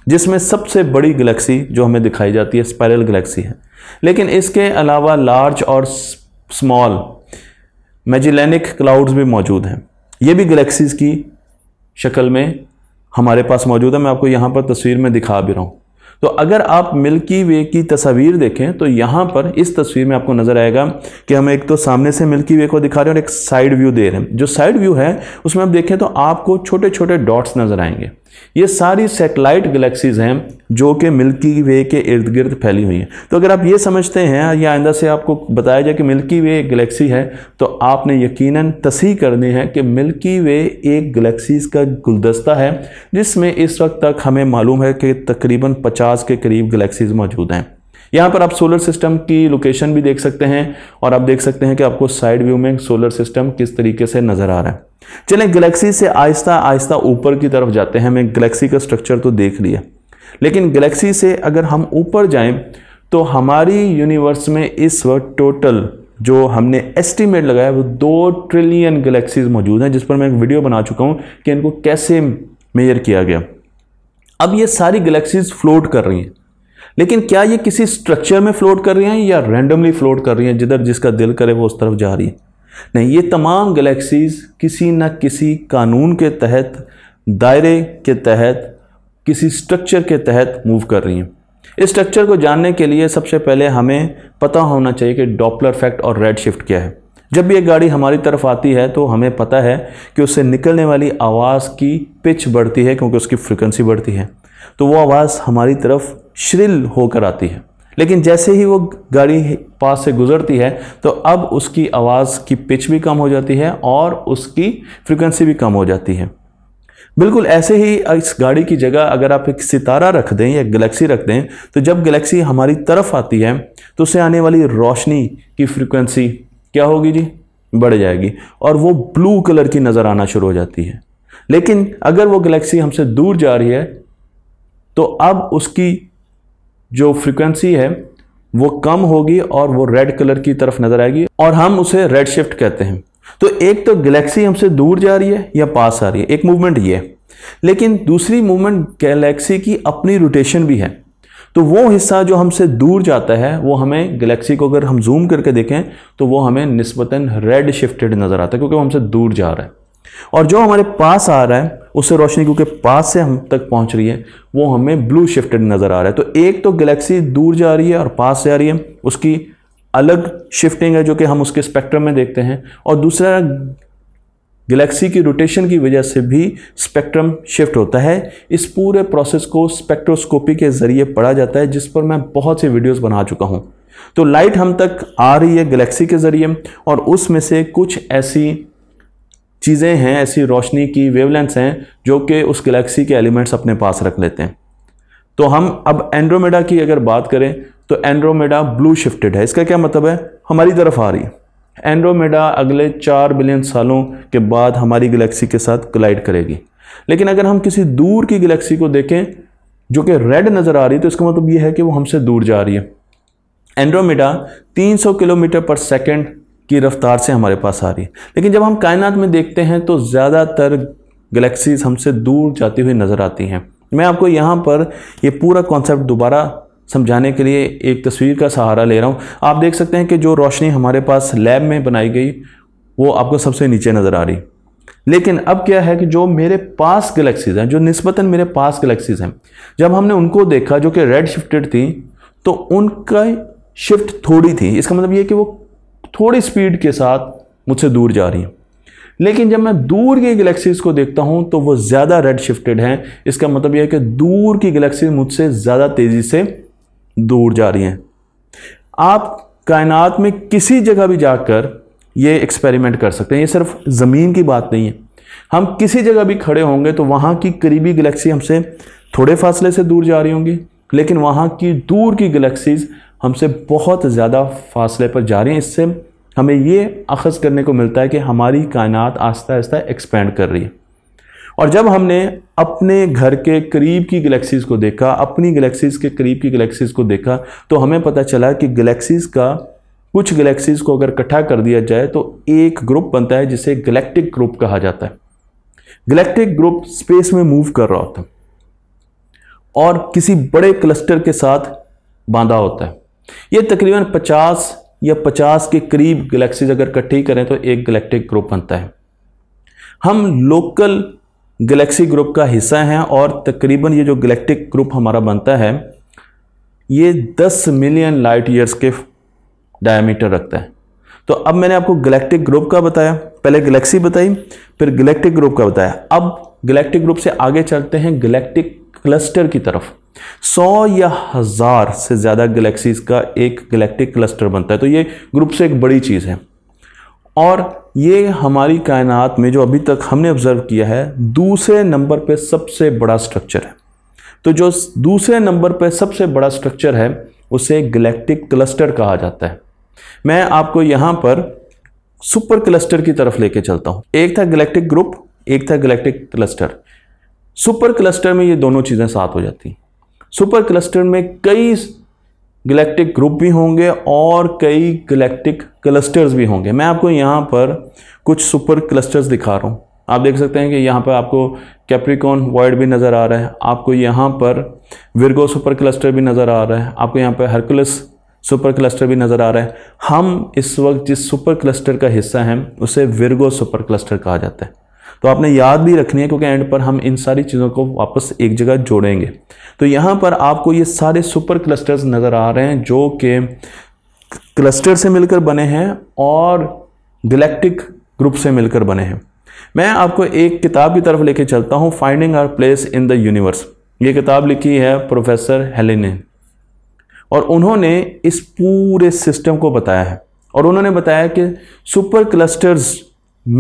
जिसमें सबसे बड़ी गैलेक्सी जो हमें दिखाई जाती है स्पायरल गैलेक्सी है लेकिन इसके अलावा लार्ज और स्मॉल मेजिलेनिक क्लाउड्स भी मौजूद हैं ये भी गैलेक्सीज़ की शक्ल में हमारे पास मौजूद है मैं आपको यहाँ पर तस्वीर में दिखा भी रहा हूँ तो अगर आप मिल्की वे की तस्वीर देखें तो यहाँ पर इस तस्वीर में आपको नज़र आएगा कि हम एक तो सामने से मिल्की वे को दिखा रहे हैं और एक साइड व्यू दे रहे हैं जो साइड व्यू है उसमें आप देखें तो आपको छोटे छोटे डॉट्स नज़र आएंगे ये सारी सेटेलाइट गलेक्सीज हैं जो कि मिल्की वे के इर्द गिर्द फैली हुई हैं तो अगर आप ये समझते हैं या आइंदा से आपको बताया जाए कि मिल्की वे एक गलेक्सी है तो आपने यकीनन तसी करनी है कि मिल्की वे एक गलेक्सीज का गुलदस्ता है जिसमें इस वक्त तक हमें मालूम है कि तकरीबन 50 के करीब गलेक्सीज मौजूद हैं यहाँ पर आप सोलर सिस्टम की लोकेशन भी देख सकते हैं और आप देख सकते हैं कि आपको साइड व्यू में सोलर सिस्टम किस तरीके से नजर आ रहा है चलें गैलेक्सी से आहिस्ता आहिस्ता ऊपर की तरफ जाते हैं हमें गैलेक्सी का स्ट्रक्चर तो देख लिया लेकिन गैलेक्सी से अगर हम ऊपर जाएं तो हमारी यूनिवर्स में इस वक्त टोटल जो हमने एस्टीमेट लगाया वो दो ट्रिलियन गैलेक्सीज मौजूद हैं जिस पर मैं एक वीडियो बना चुका हूँ कि इनको कैसे मेयर किया गया अब ये सारी गैलेक्सीज फ्लोट कर रही हैं लेकिन क्या ये किसी स्ट्रक्चर में फ्लोट कर रही हैं या रैंडमली फ्लोट कर रही हैं जिधर जिसका दिल करे वो उस तरफ जा रही है नहीं ये तमाम गैलेक्सीज़ किसी न किसी कानून के तहत दायरे के तहत किसी स्ट्रक्चर के तहत मूव कर रही हैं इस स्ट्रक्चर को जानने के लिए सबसे पहले हमें पता होना चाहिए कि डॉपलर इफेक्ट और रेड शिफ्ट क्या है जब भी एक गाड़ी हमारी तरफ आती है तो हमें पता है कि उससे निकलने वाली आवाज़ की पिच बढ़ती है क्योंकि उसकी फ्रिक्वेंसी बढ़ती है तो वो आवाज़ हमारी तरफ श्रिल होकर आती है लेकिन जैसे ही वो गाड़ी पास से गुजरती है तो अब उसकी आवाज़ की पिच भी कम हो जाती है और उसकी फ्रिक्वेंसी भी कम हो जाती है बिल्कुल ऐसे ही इस गाड़ी की जगह अगर आप एक सितारा रख दें या गैलेक्सी रख दें तो जब गैलेक्सी हमारी तरफ आती है तो उससे आने वाली रोशनी की फ्रिक्वेंसी क्या होगी जी बढ़ जाएगी और वो ब्लू कलर की नज़र आना शुरू हो जाती है लेकिन अगर वो गैलेक्सी हमसे दूर जा रही है तो अब उसकी जो फ्रिक्वेंसी है वो कम होगी और वो रेड कलर की तरफ नजर आएगी और हम उसे रेड शिफ्ट कहते हैं तो एक तो गैलेक्सी हमसे दूर जा रही है या पास आ रही है एक मूवमेंट ये है लेकिन दूसरी मूवमेंट गैलेक्सी की अपनी रोटेशन भी है तो वो हिस्सा जो हमसे दूर जाता है वो हमें गैलेक्सी को अगर हम जूम करके देखें तो वो हमें नस्बता रेड शिफ्टेड नज़र आता है क्योंकि वो हमसे दूर जा रहा है और जो हमारे पास आ रहा है उससे रोशनी क्योंकि पास से हम तक पहुंच रही है वो हमें ब्लू शिफ्टेड नज़र आ रहा है तो एक तो गैलेक्सी दूर जा रही है और पास से आ रही है उसकी अलग शिफ्टिंग है जो कि हम उसके स्पेक्ट्रम में देखते हैं और दूसरा गैलेक्सी की रोटेशन की वजह से भी स्पेक्ट्रम शिफ्ट होता है इस पूरे प्रोसेस को स्पेक्ट्रोस्कोपी के ज़रिए पढ़ा जाता है जिस पर मैं बहुत से वीडियोस बना चुका हूँ तो लाइट हम तक आ रही है गैलेक्सी के ज़रिए और उसमें से कुछ ऐसी चीज़ें हैं ऐसी रोशनी की वेवलेंथ्स हैं जो कि उस गलेक्सी के एलिमेंट्स अपने पास रख लेते हैं तो हम अब एंड्रोमेडा की अगर बात करें तो एंड्रोमेडा ब्लू शिफ्टेड है इसका क्या मतलब है हमारी तरफ आ रही है एंड्रोमेडा अगले चार बिलियन सालों के बाद हमारी गलेक्सी के साथ क्लाइड करेगी लेकिन अगर हम किसी दूर की गलेक्सी को देखें जो कि रेड नज़र आ रही है तो इसका मतलब ये है कि वो हमसे दूर जा रही है एंड्रोमेडा 300 किलोमीटर पर सेकंड की रफ़्तार से हमारे पास आ रही है लेकिन जब हम कायनात में देखते हैं तो ज़्यादातर गलेक्सीज हमसे दूर जाती हुई नज़र आती हैं मैं आपको यहाँ पर ये पूरा कॉन्सेप्ट दोबारा समझाने के लिए एक तस्वीर का सहारा ले रहा हूँ आप देख सकते हैं कि जो रोशनी हमारे पास लैब में बनाई गई वो आपको सबसे नीचे नज़र आ रही लेकिन अब क्या है कि जो मेरे पास गलेक्सीज हैं जो नस्बता मेरे पास गलेक्सीज हैं जब हमने उनको देखा जो कि रेड शिफ्टेड थी तो उनका शिफ्ट थोड़ी थी इसका मतलब ये कि वो थोड़ी स्पीड के साथ मुझसे दूर जा रही हैं लेकिन जब मैं दूर की गलेक्सीज़ को देखता हूँ तो वो ज़्यादा रेड शिफ्टेड हैं इसका मतलब यह है कि दूर की गलेक्सी मुझसे ज़्यादा तेज़ी से दूर जा रही हैं आप कायनात में किसी जगह भी जाकर ये एक्सपेरिमेंट कर सकते हैं ये सिर्फ ज़मीन की बात नहीं है हम किसी जगह भी खड़े होंगे तो वहाँ की करीबी गलेक्सी हमसे थोड़े फासले से दूर जा रही होंगी लेकिन वहाँ की दूर की गलेक्सीज़ हमसे बहुत ज़्यादा फासले पर जा रही हैं इससे हमें ये अखज़ करने को मिलता है कि हमारी कायनात आस्ता आस्ता एक्सपेंड कर रही है और जब हमने अपने घर के करीब की गलेक्सीज़ को देखा अपनी गलेक्सीज़ के करीब की गलेक्सीज़ को देखा तो हमें पता चला कि गलेक्सीज़ का कुछ गलेक्सीज़ को अगर इकट्ठा कर दिया जाए तो एक ग्रुप बनता है जिसे गलेक्टिक ग्रुप कहा जाता है गलेक्टिक ग्रुप स्पेस में मूव कर रहा होता है और किसी बड़े क्लस्टर के साथ बांधा होता है ये तकरीबन 50 या 50 के करीब गलेक्सीज अगर इकट्ठी करें तो एक गलेक्टिक ग्रुप बनता है हम लोकल गलेक्सी ग्रुप का हिस्सा हैं और तकरीबन ये जो गलेक्टिक ग्रुप हमारा बनता है ये 10 मिलियन लाइट ईयर्स के डायमीटर रखता है तो अब मैंने आपको गलेक्टिक ग्रुप का बताया पहले गलेक्सी बताई फिर गलेक्टिक ग्रुप का बताया अब गलेक्टिक ग्रुप से आगे चलते हैं गलेक्टिक क्लस्टर की तरफ सौ या हज़ार से ज़्यादा गैलेक्सीज़ का एक गैलेक्टिक क्लस्टर बनता है तो ये ग्रुप से एक बड़ी चीज़ है और ये हमारी कायनात में जो अभी तक हमने ऑब्ज़र्व किया है दूसरे नंबर पे सबसे बड़ा स्ट्रक्चर है तो जो दूसरे नंबर पे सबसे बड़ा स्ट्रक्चर है उसे गैलेक्टिक क्लस्टर कहा जाता है मैं आपको यहां पर सुपर क्लस्टर की तरफ लेके चलता हूं एक था गैलेक्टिक ग्रुप एक था गैलेक्टिक क्लस्टर सुपर क्लस्टर में ये दोनों चीज़ें साथ हो जाती हैं सुपर क्लस्टर में कई गलेक्टिक ग्रुप भी होंगे और कई गलेक्टिक क्लस्टर्स भी होंगे मैं आपको यहाँ पर कुछ सुपर क्लस्टर्स दिखा रहा हूँ आप देख सकते हैं कि यहाँ पर आपको कैप्रिकॉन वर्ड भी नज़र आ रहा है आपको यहाँ पर विरगो सुपर क्लस्टर भी नज़र आ रहा है आपको यहाँ पर हरकुलस सुपर क्लस्टर भी नज़र आ रहा है हम इस वक्त जिस सुपर क्लस्टर का हिस्सा हैं उसे विरगो सुपर क्लस्टर कहा जाता है तो आपने याद भी रखनी है क्योंकि एंड पर हम इन सारी चीज़ों को वापस एक जगह जोड़ेंगे तो यहाँ पर आपको ये सारे सुपर क्लस्टर्स नज़र आ रहे हैं जो कि क्लस्टर से मिलकर बने हैं और गलेक्टिक ग्रुप से मिलकर बने हैं मैं आपको एक किताब की तरफ लेके चलता हूँ finding our place in the universe ये किताब लिखी है प्रोफेसर हेलेन और उन्होंने इस पूरे सिस्टम को बताया है और उन्होंने बताया कि सुपर क्लस्टर्स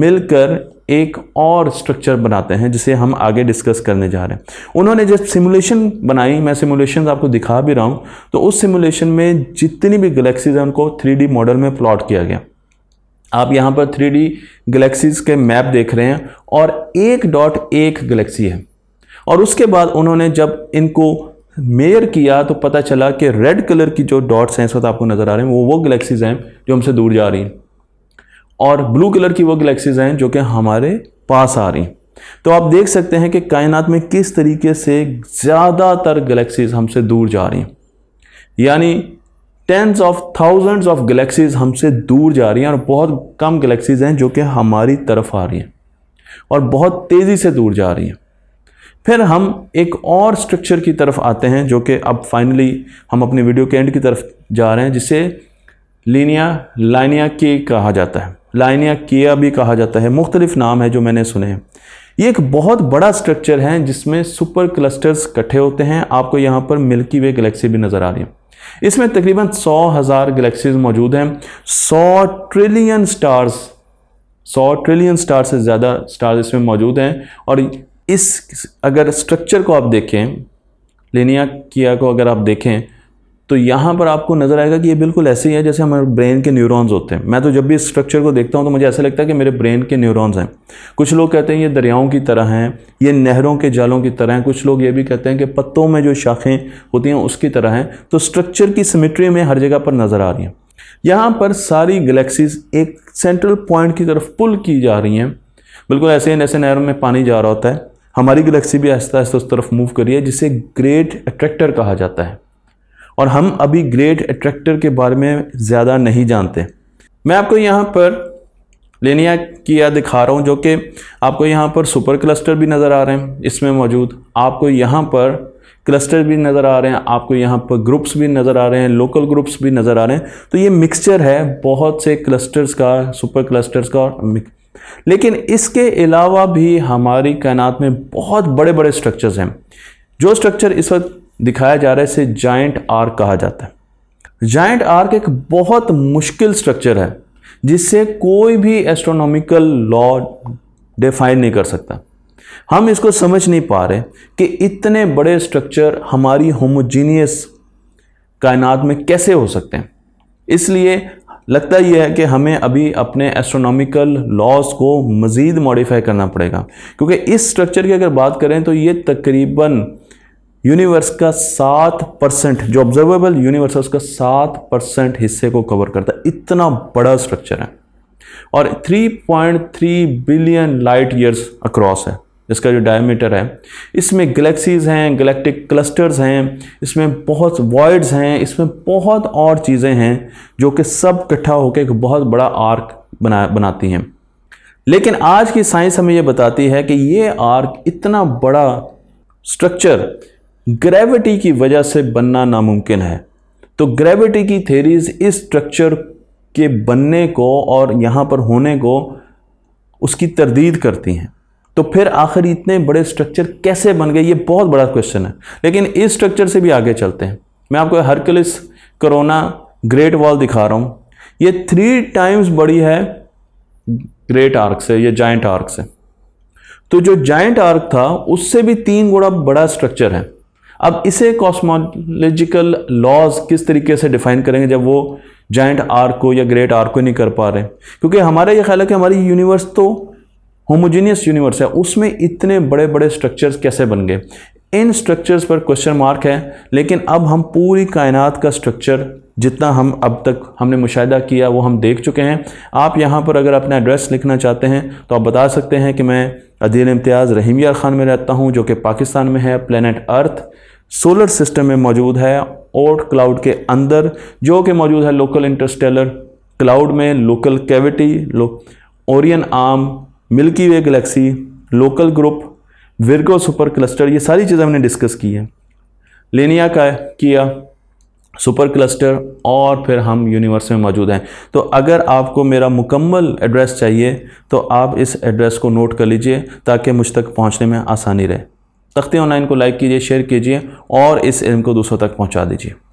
मिलकर एक और स्ट्रक्चर बनाते हैं जिसे हम आगे डिस्कस करने जा रहे हैं उन्होंने जब सिमुलेशन बनाई मैं सिमुलेशन आपको दिखा भी रहा हूँ तो उस सिमुलेशन में जितनी भी गलेक्सीज हैं उनको थ्री मॉडल में प्लॉट किया गया आप यहाँ पर थ्री डी गलेक्सीज के मैप देख रहे हैं और एक डॉट एक गलेक्सी है और उसके बाद उन्होंने जब इनको मेयर किया तो पता चला कि रेड कलर की जो डॉट्स हैं इस वक्त आपको नज़र आ रहे हैं वो वो गलेक्सीज हैं जो हमसे दूर जा रही हैं और ब्लू कलर की वो गलेक्सीज हैं जो कि हमारे पास आ रही तो आप देख सकते हैं कि कायनात में किस तरीके से ज़्यादातर गलेक्सीज हमसे दूर जा रही हैं यानी tens of thousands of galaxies हमसे दूर जा रही हैं और बहुत कम गलेक्सीज हैं जो कि हमारी तरफ आ रही हैं और बहुत तेज़ी से दूर जा रही हैं फिर हम एक और स्ट्रक्चर की तरफ आते हैं जो कि अब फाइनली हम अपनी वीडियो के एंड की तरफ जा रहे हैं जिसे लीनिया लाइनिया के कहा जाता है लाइन या किया भी कहा जाता है मुख्तलिफ नाम है जो मैंने सुने हैं ये एक बहुत बड़ा स्ट्रक्चर है जिसमें सुपर क्लस्टर्स इकट्ठे होते हैं आपको यहाँ पर मिल्की वे गलेक्सी भी नज़र आ रही है इसमें तकरीबन सौ हज़ार गलेक्सीज मौजूद हैं सौ ट्रिलियन स्टार्स सौ ट्रिलियन स्टार से ज़्यादा स्टार्स इसमें मौजूद हैं और इस अगर स्ट्रक्चर को आप देखें लिनिया किया को अगर आप देखें तो यहाँ पर आपको नज़र आएगा कि ये बिल्कुल ऐसे ही है जैसे हमारे ब्रेन के न्यूरॉन्स होते हैं मैं तो जब भी इस स्ट्रक्चर को देखता हूँ तो मुझे ऐसा लगता है कि मेरे ब्रेन के न्यूरॉन्स हैं कुछ लोग कहते हैं ये दरियाओं की तरह हैं ये नहरों के जालों की तरह हैं कुछ लोग ये भी कहते हैं कि पत्तों में जो शाखें होती हैं उसकी तरह हैं तो स्ट्रक्चर की सिमिट्री में हर जगह पर नज़र आ रही हैं यहाँ पर सारी गलेक्सीज एक सेंट्रल पॉइंट की तरफ पुल की जा रही हैं बिल्कुल ऐसे ऐसे नहरों में पानी जा रहा होता है हमारी गलेक्सी भी आहिस्ता आहिस्ता उस तरफ मूव करी है जिसे ग्रेट अट्रैक्टर कहा जाता है और हम अभी ग्रेट अट्रैक्टर के बारे में ज़्यादा नहीं जानते मैं आपको यहाँ पर लेनिया की दिखा रहा हूँ जो कि आपको यहाँ पर सुपर क्लस्टर भी नज़र आ रहे हैं इसमें मौजूद आपको यहाँ पर क्लस्टर भी नज़र आ रहे हैं आपको यहाँ पर ग्रुप्स भी नज़र आ रहे हैं लोकल ग्रुप्स भी नज़र आ रहे हैं तो ये मिक्सचर है बहुत से क्लस्टर्स का सुपर क्लस्टर्स का लेकिन इसके अलावा भी हमारी कायनात में बहुत बड़े बड़े स्ट्रक्चर्स हैं जो स्ट्रक्चर इस वक्त दिखाया जा रहा है इसे जाइंट आर्क कहा जाता है जाइंट आर्क एक बहुत मुश्किल स्ट्रक्चर है जिससे कोई भी एस्ट्रोनॉमिकल लॉ डिफाइन नहीं कर सकता हम इसको समझ नहीं पा रहे कि इतने बड़े स्ट्रक्चर हमारी होमोजीनियस कायनात में कैसे हो सकते हैं इसलिए लगता यह है कि हमें अभी अपने एस्ट्रोनॉमिकल लॉज को मज़ीद मॉडिफाई करना पड़ेगा क्योंकि इस स्ट्रक्चर की अगर बात करें तो ये तकरीबन यूनिवर्स का सात परसेंट जो ऑब्जर्वेबल यूनिवर्स है उसका सात परसेंट हिस्से को कवर करता है इतना बड़ा स्ट्रक्चर है और 3.3 बिलियन लाइट ईयर्स अक्रॉस है इसका जो डायमीटर है इसमें गैलेक्सीज हैं गैलेक्टिक क्लस्टर्स हैं इसमें बहुत वॉइड्स हैं इसमें बहुत और चीज़ें हैं जो कि सब इकट्ठा होकर एक बहुत बड़ा आर्क बना बनाती हैं लेकिन आज की साइंस हमें यह बताती है कि ये आर्क इतना बड़ा स्ट्रक्चर ग्रेविटी की वजह से बनना नामुमकिन है तो ग्रेविटी की थेरीज इस स्ट्रक्चर के बनने को और यहाँ पर होने को उसकी तरदीद करती हैं तो फिर आखिर इतने बड़े स्ट्रक्चर कैसे बन गए ये बहुत बड़ा क्वेश्चन है लेकिन इस स्ट्रक्चर से भी आगे चलते हैं मैं आपको हरकलिस करोना ग्रेट वॉल दिखा रहा हूँ ये थ्री टाइम्स बड़ी है ग्रेट आर्क से या जाइंट आर्क से तो जो जाइंट आर्क था उससे भी तीन गुड़ा बड़ा स्ट्रक्चर है अब इसे कॉस्मोलॉजिकल लॉज किस तरीके से डिफाइन करेंगे जब वो जॉइंट आर को या ग्रेट आर को नहीं कर पा रहे क्योंकि हमारा ये ख्याल है कि हमारी यूनिवर्स तो होमोजीनियस यूनिवर्स है उसमें इतने बड़े बड़े स्ट्रक्चर्स कैसे बन गए इन स्ट्रक्चर्स पर क्वेश्चन मार्क है लेकिन अब हम पूरी कायनात का स्ट्रक्चर जितना हम अब तक हमने मुशाह किया वो हम देख चुके हैं आप यहाँ पर अगर अपना एड्रेस लिखना चाहते हैं तो आप बता सकते हैं कि मैं अदील इम्तियाज़ रहीमिया ख़ान में रहता हूँ जो कि पाकिस्तान में है प्लानट अर्थ सोलर सिस्टम में मौजूद है और क्लाउड के अंदर जो कि मौजूद है लोकल इंटरस्टेलर क्लाउड में local cavity low Orion arm Milky Way galaxy local group Virgo supercluster ये सारी चीज़ें हमने डिस्कस की हैं लेनिया का किया सुपर क्लस्टर और फिर हम यूनिवर्स में मौजूद हैं तो अगर आपको मेरा मुकम्मल एड्रेस चाहिए तो आप इस एड्रेस को नोट कर लीजिए ताकि मुझ तक पहुंचने में आसानी रहे तख्ते ऑनलाइन को लाइक कीजिए शेयर कीजिए और इस इल्म को दूसरों तक पहुँचा दीजिए